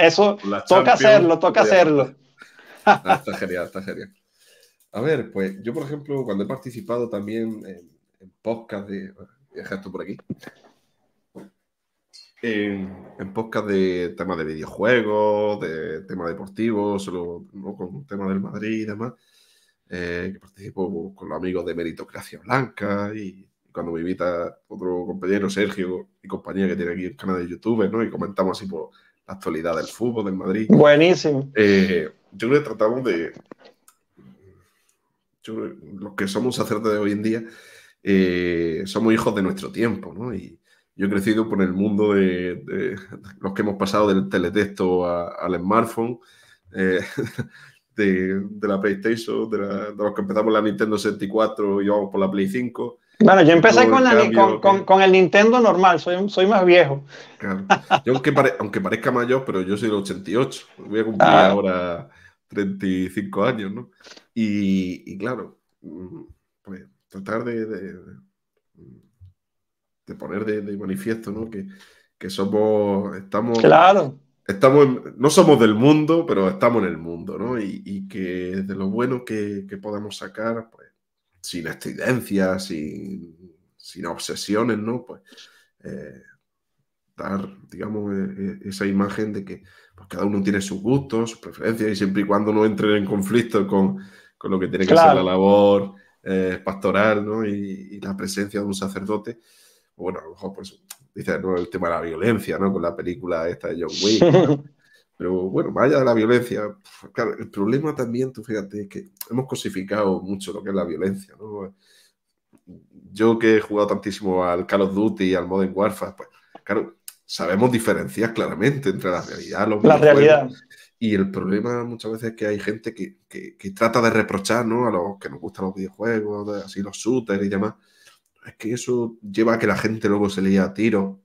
Speaker 2: eso, toca hacerlo, toca hacerlo. Ah, <laughs> está genial, está genial. A ver, pues yo, por ejemplo, cuando he participado también en, podcast de. Voy esto por aquí. En, podcast de temas de videojuegos, de temas deportivos, solo con temas del Madrid y demás. Eh, que participo con los amigos de Meritocracia Blanca y cuando me invita otro compañero, Sergio y compañía, que tiene aquí el canal de YouTube, ¿no? Y comentamos así por pues, la actualidad del fútbol, del Madrid.
Speaker 1: Buenísimo.
Speaker 2: Eh, yo creo que tratamos de... los que somos sacerdotes de hoy en día eh, somos hijos de nuestro tiempo, ¿no? Y yo he crecido por el mundo de, los que hemos pasado del teletexto al smartphone, eh, <laughs> de, la PlayStation, de, los que empezamos la Nintendo 64 y vamos por la Play 5. Bueno, yo empecé con, el la,
Speaker 1: con, el Nintendo normal, soy, soy más viejo.
Speaker 2: Yo aunque, aunque, parezca mayor, pero yo soy del 88, voy a cumplir ah. ahora 35 años, ¿no? Y, claro, mm, pues, tratar de, de, poner de, manifiesto, ¿no? Que, que somos, estamos... Claro estamos no somos del mundo, pero estamos en el mundo, ¿no? Y, y que de lo bueno que, que sacar, pues, sin estridencias, sin, sin, obsesiones, ¿no? Pues eh, dar, digamos, e, e, esa imagen de que pues, cada uno tiene sus gustos, sus preferencias, y siempre y cuando no entre en conflicto con, con lo que tiene que ser la labor eh, pastoral, ¿no? Y, y, la presencia de un sacerdote, pues, bueno, a lo mejor pues dice, el tema de la violencia, ¿no? Con la película esta de John Wick. Pero bueno, más allá de la violencia, el problema también, tú fíjate, es que hemos cosificado mucho lo que es la violencia, Yo que he jugado tantísimo al Call of Duty, al Modern Warfare, pues claro, sabemos diferencias claramente entre la realidad, los la realidad. Y el problema muchas veces es que hay gente que, que, que trata de reprochar ¿no? a los que nos gustan los videojuegos, así los shooters y demás, es que eso lleva a que la gente luego se lea a tiro.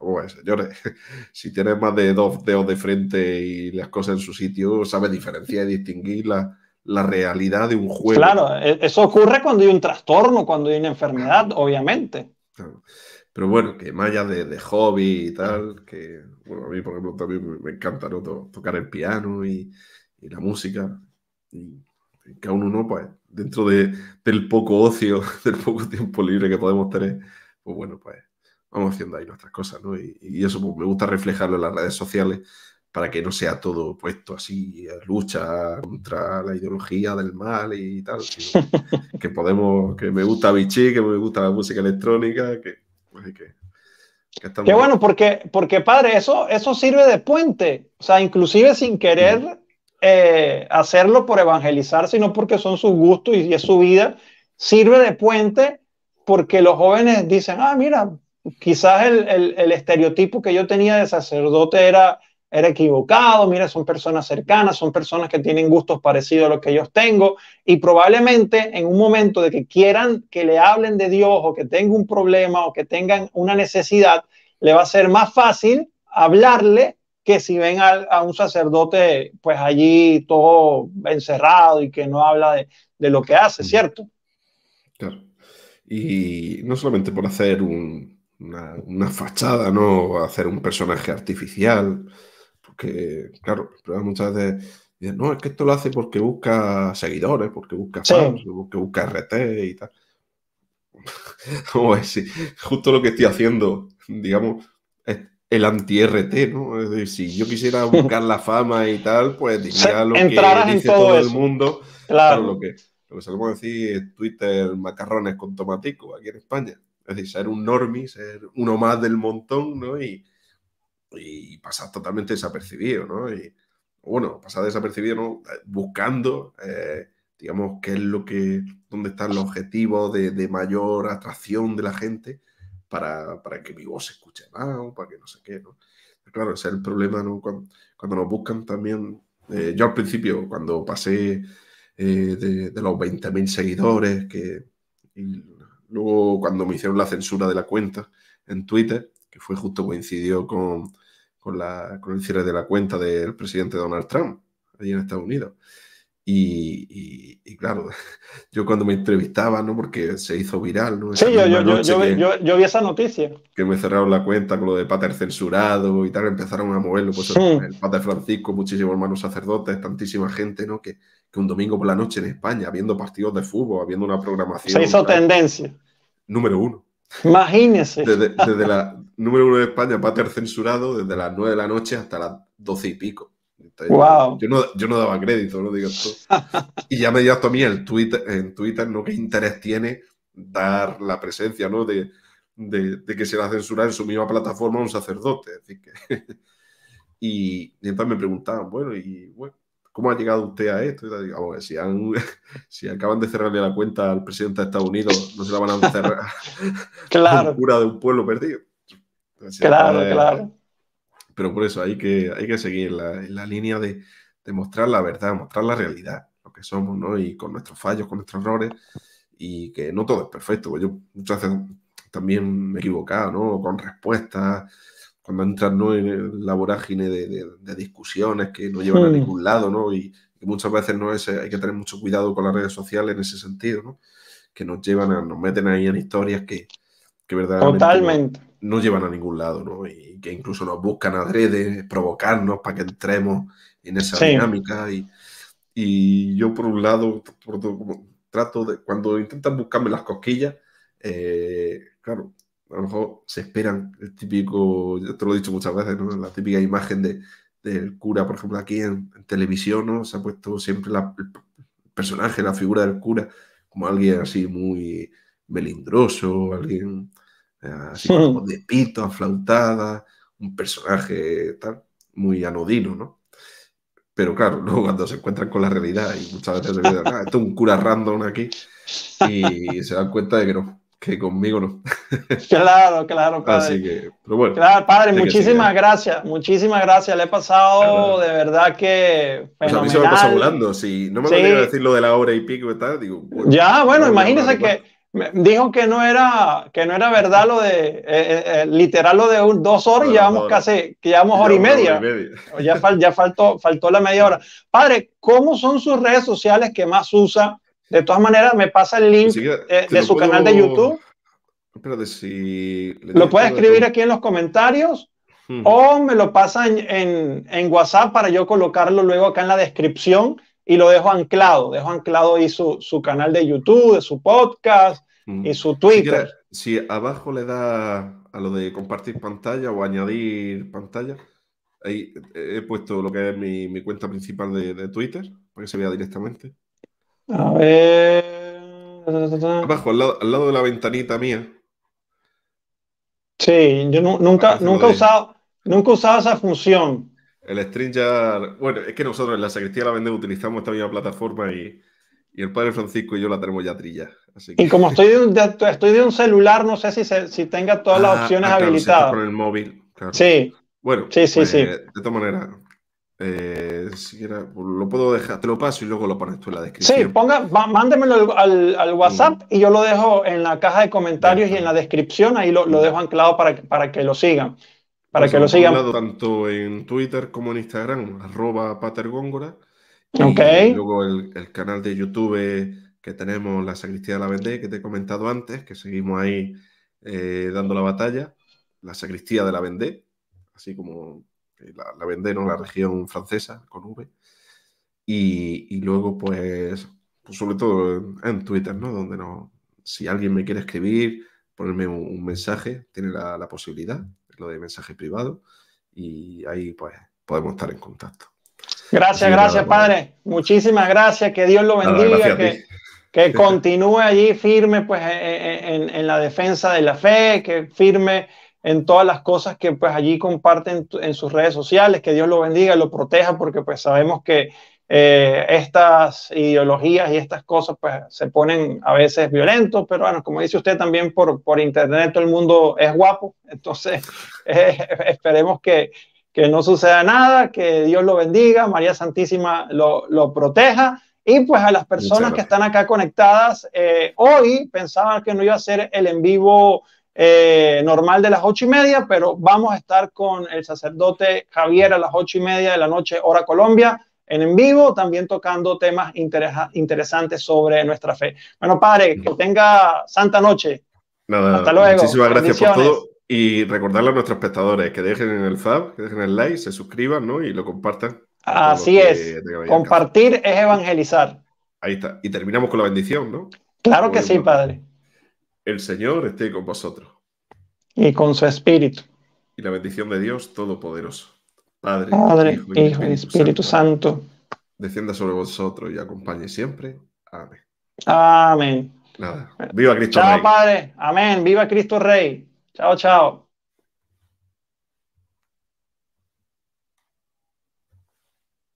Speaker 2: Bueno, mm, señores, <laughs> si tienes más de dos dedos de frente y las cosas en su sitio, sabes diferenciar y distinguir la, realidad de un juego. Claro, e,
Speaker 1: eso ocurre cuando hay un trastorno, cuando hay una enfermedad, obviamente.
Speaker 2: Pero bueno, que más de, hobby y tal, que a mí, por ejemplo, también me, encanta tocar el piano y, la música. Y, que a uno no, pues dentro del poco ocio, <laughs> del poco tiempo libre que podemos tener, pues bueno, pues vamos haciendo ahí nuestras cosas, ¿no? Y, eso pues, me gusta reflejarlo en las redes sociales para que no sea todo puesto así, lucha contra la ideología del mal y tal, <laughs> que podemos, que me gusta Vichy, que me gusta la música electrónica, que... Pues, Qué bueno,
Speaker 1: porque, porque padre, eso, eso sirve de puente. O sea, inclusive sin querer, mm. Eh, hacerlo por evangelizar, sino porque son sus gustos y, es su vida. Sirve de puente porque los jóvenes dicen, ah, mira, quizás el, estereotipo que yo tenía de sacerdote era, era equivocado, mira, son personas cercanas, son personas que tienen gustos parecidos a los que yo tengo y probablemente en un momento de que quieran que le hablen de Dios o que tengan un problema o que tengan una necesidad, le va a ser más fácil hablarle que si ven a, un sacerdote, pues allí todo encerrado y que no habla de, lo que hace, mm. ¿cierto?
Speaker 2: Claro. Y no solamente por hacer una, fachada, ¿no? Hacer un personaje artificial, porque, claro, muchas veces no, es que esto lo hace porque busca seguidores, porque busca fans, busca RT y tal. O es <laughs> justo lo que estoy haciendo, digamos, el anti-RT, ¿no? Es decir, si yo quisiera <laughs> buscar la fama y tal, pues diría lo que dice en todo, el mundo. Claro. lo que lo que decir Twitter macarrones con tomatico aquí en España. Es decir, ser un normie, ser uno más del montón, ¿no? Y, y pasar totalmente desapercibido, ¿no? Y, bueno, pasar desapercibido, eh, Buscando, eh, digamos, qué es lo que, dónde están los objetivos de, de mayor atracción de la gente para, que mi voz se escuche más, para que no sé qué, ¿no? Claro, ese es el problema, ¿no? Cuando, nos buscan también, eh, yo al principio, cuando pasé eh, de, los 20.000 seguidores, que y luego cuando me hicieron la censura de la cuenta en Twitter, que fue justo coincidió con, con, la, con el cierre de la cuenta del presidente Donald Trump, allí en Estados Unidos. Y, claro, <laughs> yo cuando me entrevistaba, ¿no? Porque se hizo viral, ¿no? sí, yo,
Speaker 1: vi esa noticia.
Speaker 2: Que me cerraron la cuenta con lo de Pater censurado y tal, empezaron a moverlo, pues, el, Pater Francisco, muchísimos hermanos sacerdotes, tantísima gente, ¿no? Que, un domingo por la noche en España, viendo partidos de fútbol, habiendo una programación. Se hizo tendencia. Número uno. Imagínese. Desde, desde la número uno de España, Pater censurado, desde las nueve de la noche hasta las doce y pico. Yo, no, yo, daba crédito, no digas tú. <laughs> y ya me dio a mí el Twitter, en Twitter, ¿no? ¿Qué interés tiene dar la presencia, ¿no? De, que se va a censurar en su misma plataforma a un sacerdote. <laughs> y, entonces me preguntaban, bueno, y ¿cómo ha llegado usted a esto? <laughs> si, acaban de cerrarle la cuenta al presidente de Estados Unidos, no se la van a cerrar claro. cura de un pueblo perdido. claro, pues, claro pero por eso hay que, hay que seguir la, la línea de, mostrar la verdad, mostrar la realidad, lo que somos, ¿no? Y con nuestros fallos, con nuestros errores, y que no todo es perfecto. Yo muchas veces también me he equivocado, ¿no? Con respuestas, cuando entras ¿no? en la vorágine de, de, discusiones que no llevan a hmm. ningún lado, ¿no? Y, muchas veces no es, hay que tener mucho cuidado con las redes sociales en ese sentido, ¿no? Que nos llevan a, nos meten ahí en historias que, que verdaderamente. Totalmente no llevan a ningún lado, ¿no? Y que incluso nos buscan adrede, provocarnos para que entremos en esa dinámica. Y, y, yo, por un lado, trato de, cuando intentan buscarme las cosquillas, eh, claro, a lo mejor se esperan el típico, ya te lo he dicho muchas veces, ¿no? La típica imagen del cura, por ejemplo, aquí en, televisión, ¿no? Se ha puesto siempre la, el personaje, la figura del cura, como alguien así muy melindroso, alguien así como <laughs> de pito, aflautada, un personaje tal, muy anodino, ¿no? Pero claro, <laughs> luego cuando se encuentran con la realidad y muchas veces se ah, esto es un cura random aquí y <laughs> se dan cuenta de que no, que conmigo no. Claro, claro, padre. Así que, pero bueno.
Speaker 1: Claro, padre, muchísimas gracias, muchísimas gracias. Le he pasado de verdad que. Fenomenal. a mí se volando.
Speaker 2: Si no me sí. decir lo de la hora y pico y tal, digo. ya,
Speaker 1: bueno, imagínese que dijo que no era que no era verdad lo de eh, eh, eh, literal lo de dos horas y llevamos casi que llevamos hora y media, ya, faltó faltó la media hora padre cómo son sus redes sociales que más usa de todas maneras me pasa el link de su canal de YouTube
Speaker 2: si lo puede escribir
Speaker 1: aquí en los comentarios hmm. o me lo pasa en, WhatsApp para yo colocarlo luego acá en la descripción y lo dejo anclado. Dejo anclado ahí su, su canal de YouTube, de su podcast, y mm. su Twitter.
Speaker 2: Si, abajo le da a lo de compartir pantalla o añadir pantalla, ahí he puesto lo que es mi, cuenta principal de, Twitter para que se vea directamente. A ver. Abajo, al lado, de la ventanita mía.
Speaker 1: Sí, yo nunca, nunca, he usado, nunca esa función.
Speaker 2: El stream ya. Bueno, es que nosotros en la de la vende utilizamos esta misma plataforma y y el padre Francisco y yo la tenemos ya trilla. Y como
Speaker 1: <laughs> estoy de, un, celular, no sé si, tenga todas las ah, opciones ah, habilitadas.
Speaker 2: por el móvil. Sí. Bueno, sí, sí, pues, sí. de todas manera, eh, si lo puedo dejar, te lo paso y luego lo pones tú en la descripción. Sí,
Speaker 1: ponga, mándemelo al, WhatsApp y yo lo dejo en la caja de comentarios y en la descripción, ahí lo, dejo anclado para, para que lo sigan. Para pues que lo sigan.
Speaker 2: Tanto en Twitter como en Instagram, arroba patergóngora
Speaker 1: luego
Speaker 2: el, canal de YouTube que tenemos, La Sacristía de la Vendée, que te he comentado antes, que seguimos ahí eh, dando la batalla. La Sacristía de la Vendée, así como eh, la, la Vendée, ¿no? La región francesa, con V. Y, luego, pues, pues, sobre todo en, Twitter, ¿no? Donde no, si alguien me quiere escribir, ponerme un, mensaje, tiene la posibilidad, lo de mensaje privado, y ahí, pues, podemos estar en contacto.
Speaker 1: Gracias, gracias, Padre. Muchísimas gracias. Que Dios lo bendiga. que continúe allí firme pues, en, la defensa de la fe, que firme en todas las cosas que pues, allí comparten en sus redes sociales, que Dios lo bendiga, y lo proteja, porque pues, sabemos que eh, estas ideologías y estas cosas pues, se ponen a veces violentos, pero bueno, como dice usted también, por, por internet todo el mundo es guapo, <laughs> entonces eh, esperemos que, que no suceda nada, que Dios lo bendiga, María Santísima lo, proteja. Y pues a las personas que están acá conectadas, eh, hoy pensaban que no iba a ser el en vivo eh, normal de las ocho y media, pero vamos a estar con el sacerdote Javier a las ocho y media de la noche, hora Colombia, en en vivo, también tocando temas interesantes sobre nuestra fe. Bueno, padre, que tenga santa noche.
Speaker 2: Hasta luego. Muchísimas gracias por todo. Y recordarle a nuestros espectadores que dejen en el Fab, que dejen el like, se suscriban ¿no? y lo compartan. Así es. Compartir es evangelizar. Ahí está. Y terminamos con la bendición, ¿no? Claro que sí, Padre. El Señor esté con vosotros.
Speaker 1: Y con su Espíritu.
Speaker 2: Y la bendición de Dios Todopoderoso. Padre, Hijo, y Espíritu,
Speaker 1: Santo,
Speaker 2: Descienda sobre vosotros y acompañe siempre. Amén.
Speaker 1: Amén.
Speaker 2: Viva Cristo Rey.
Speaker 1: Padre. Amén. Viva Cristo Rey. Tchau, tchau.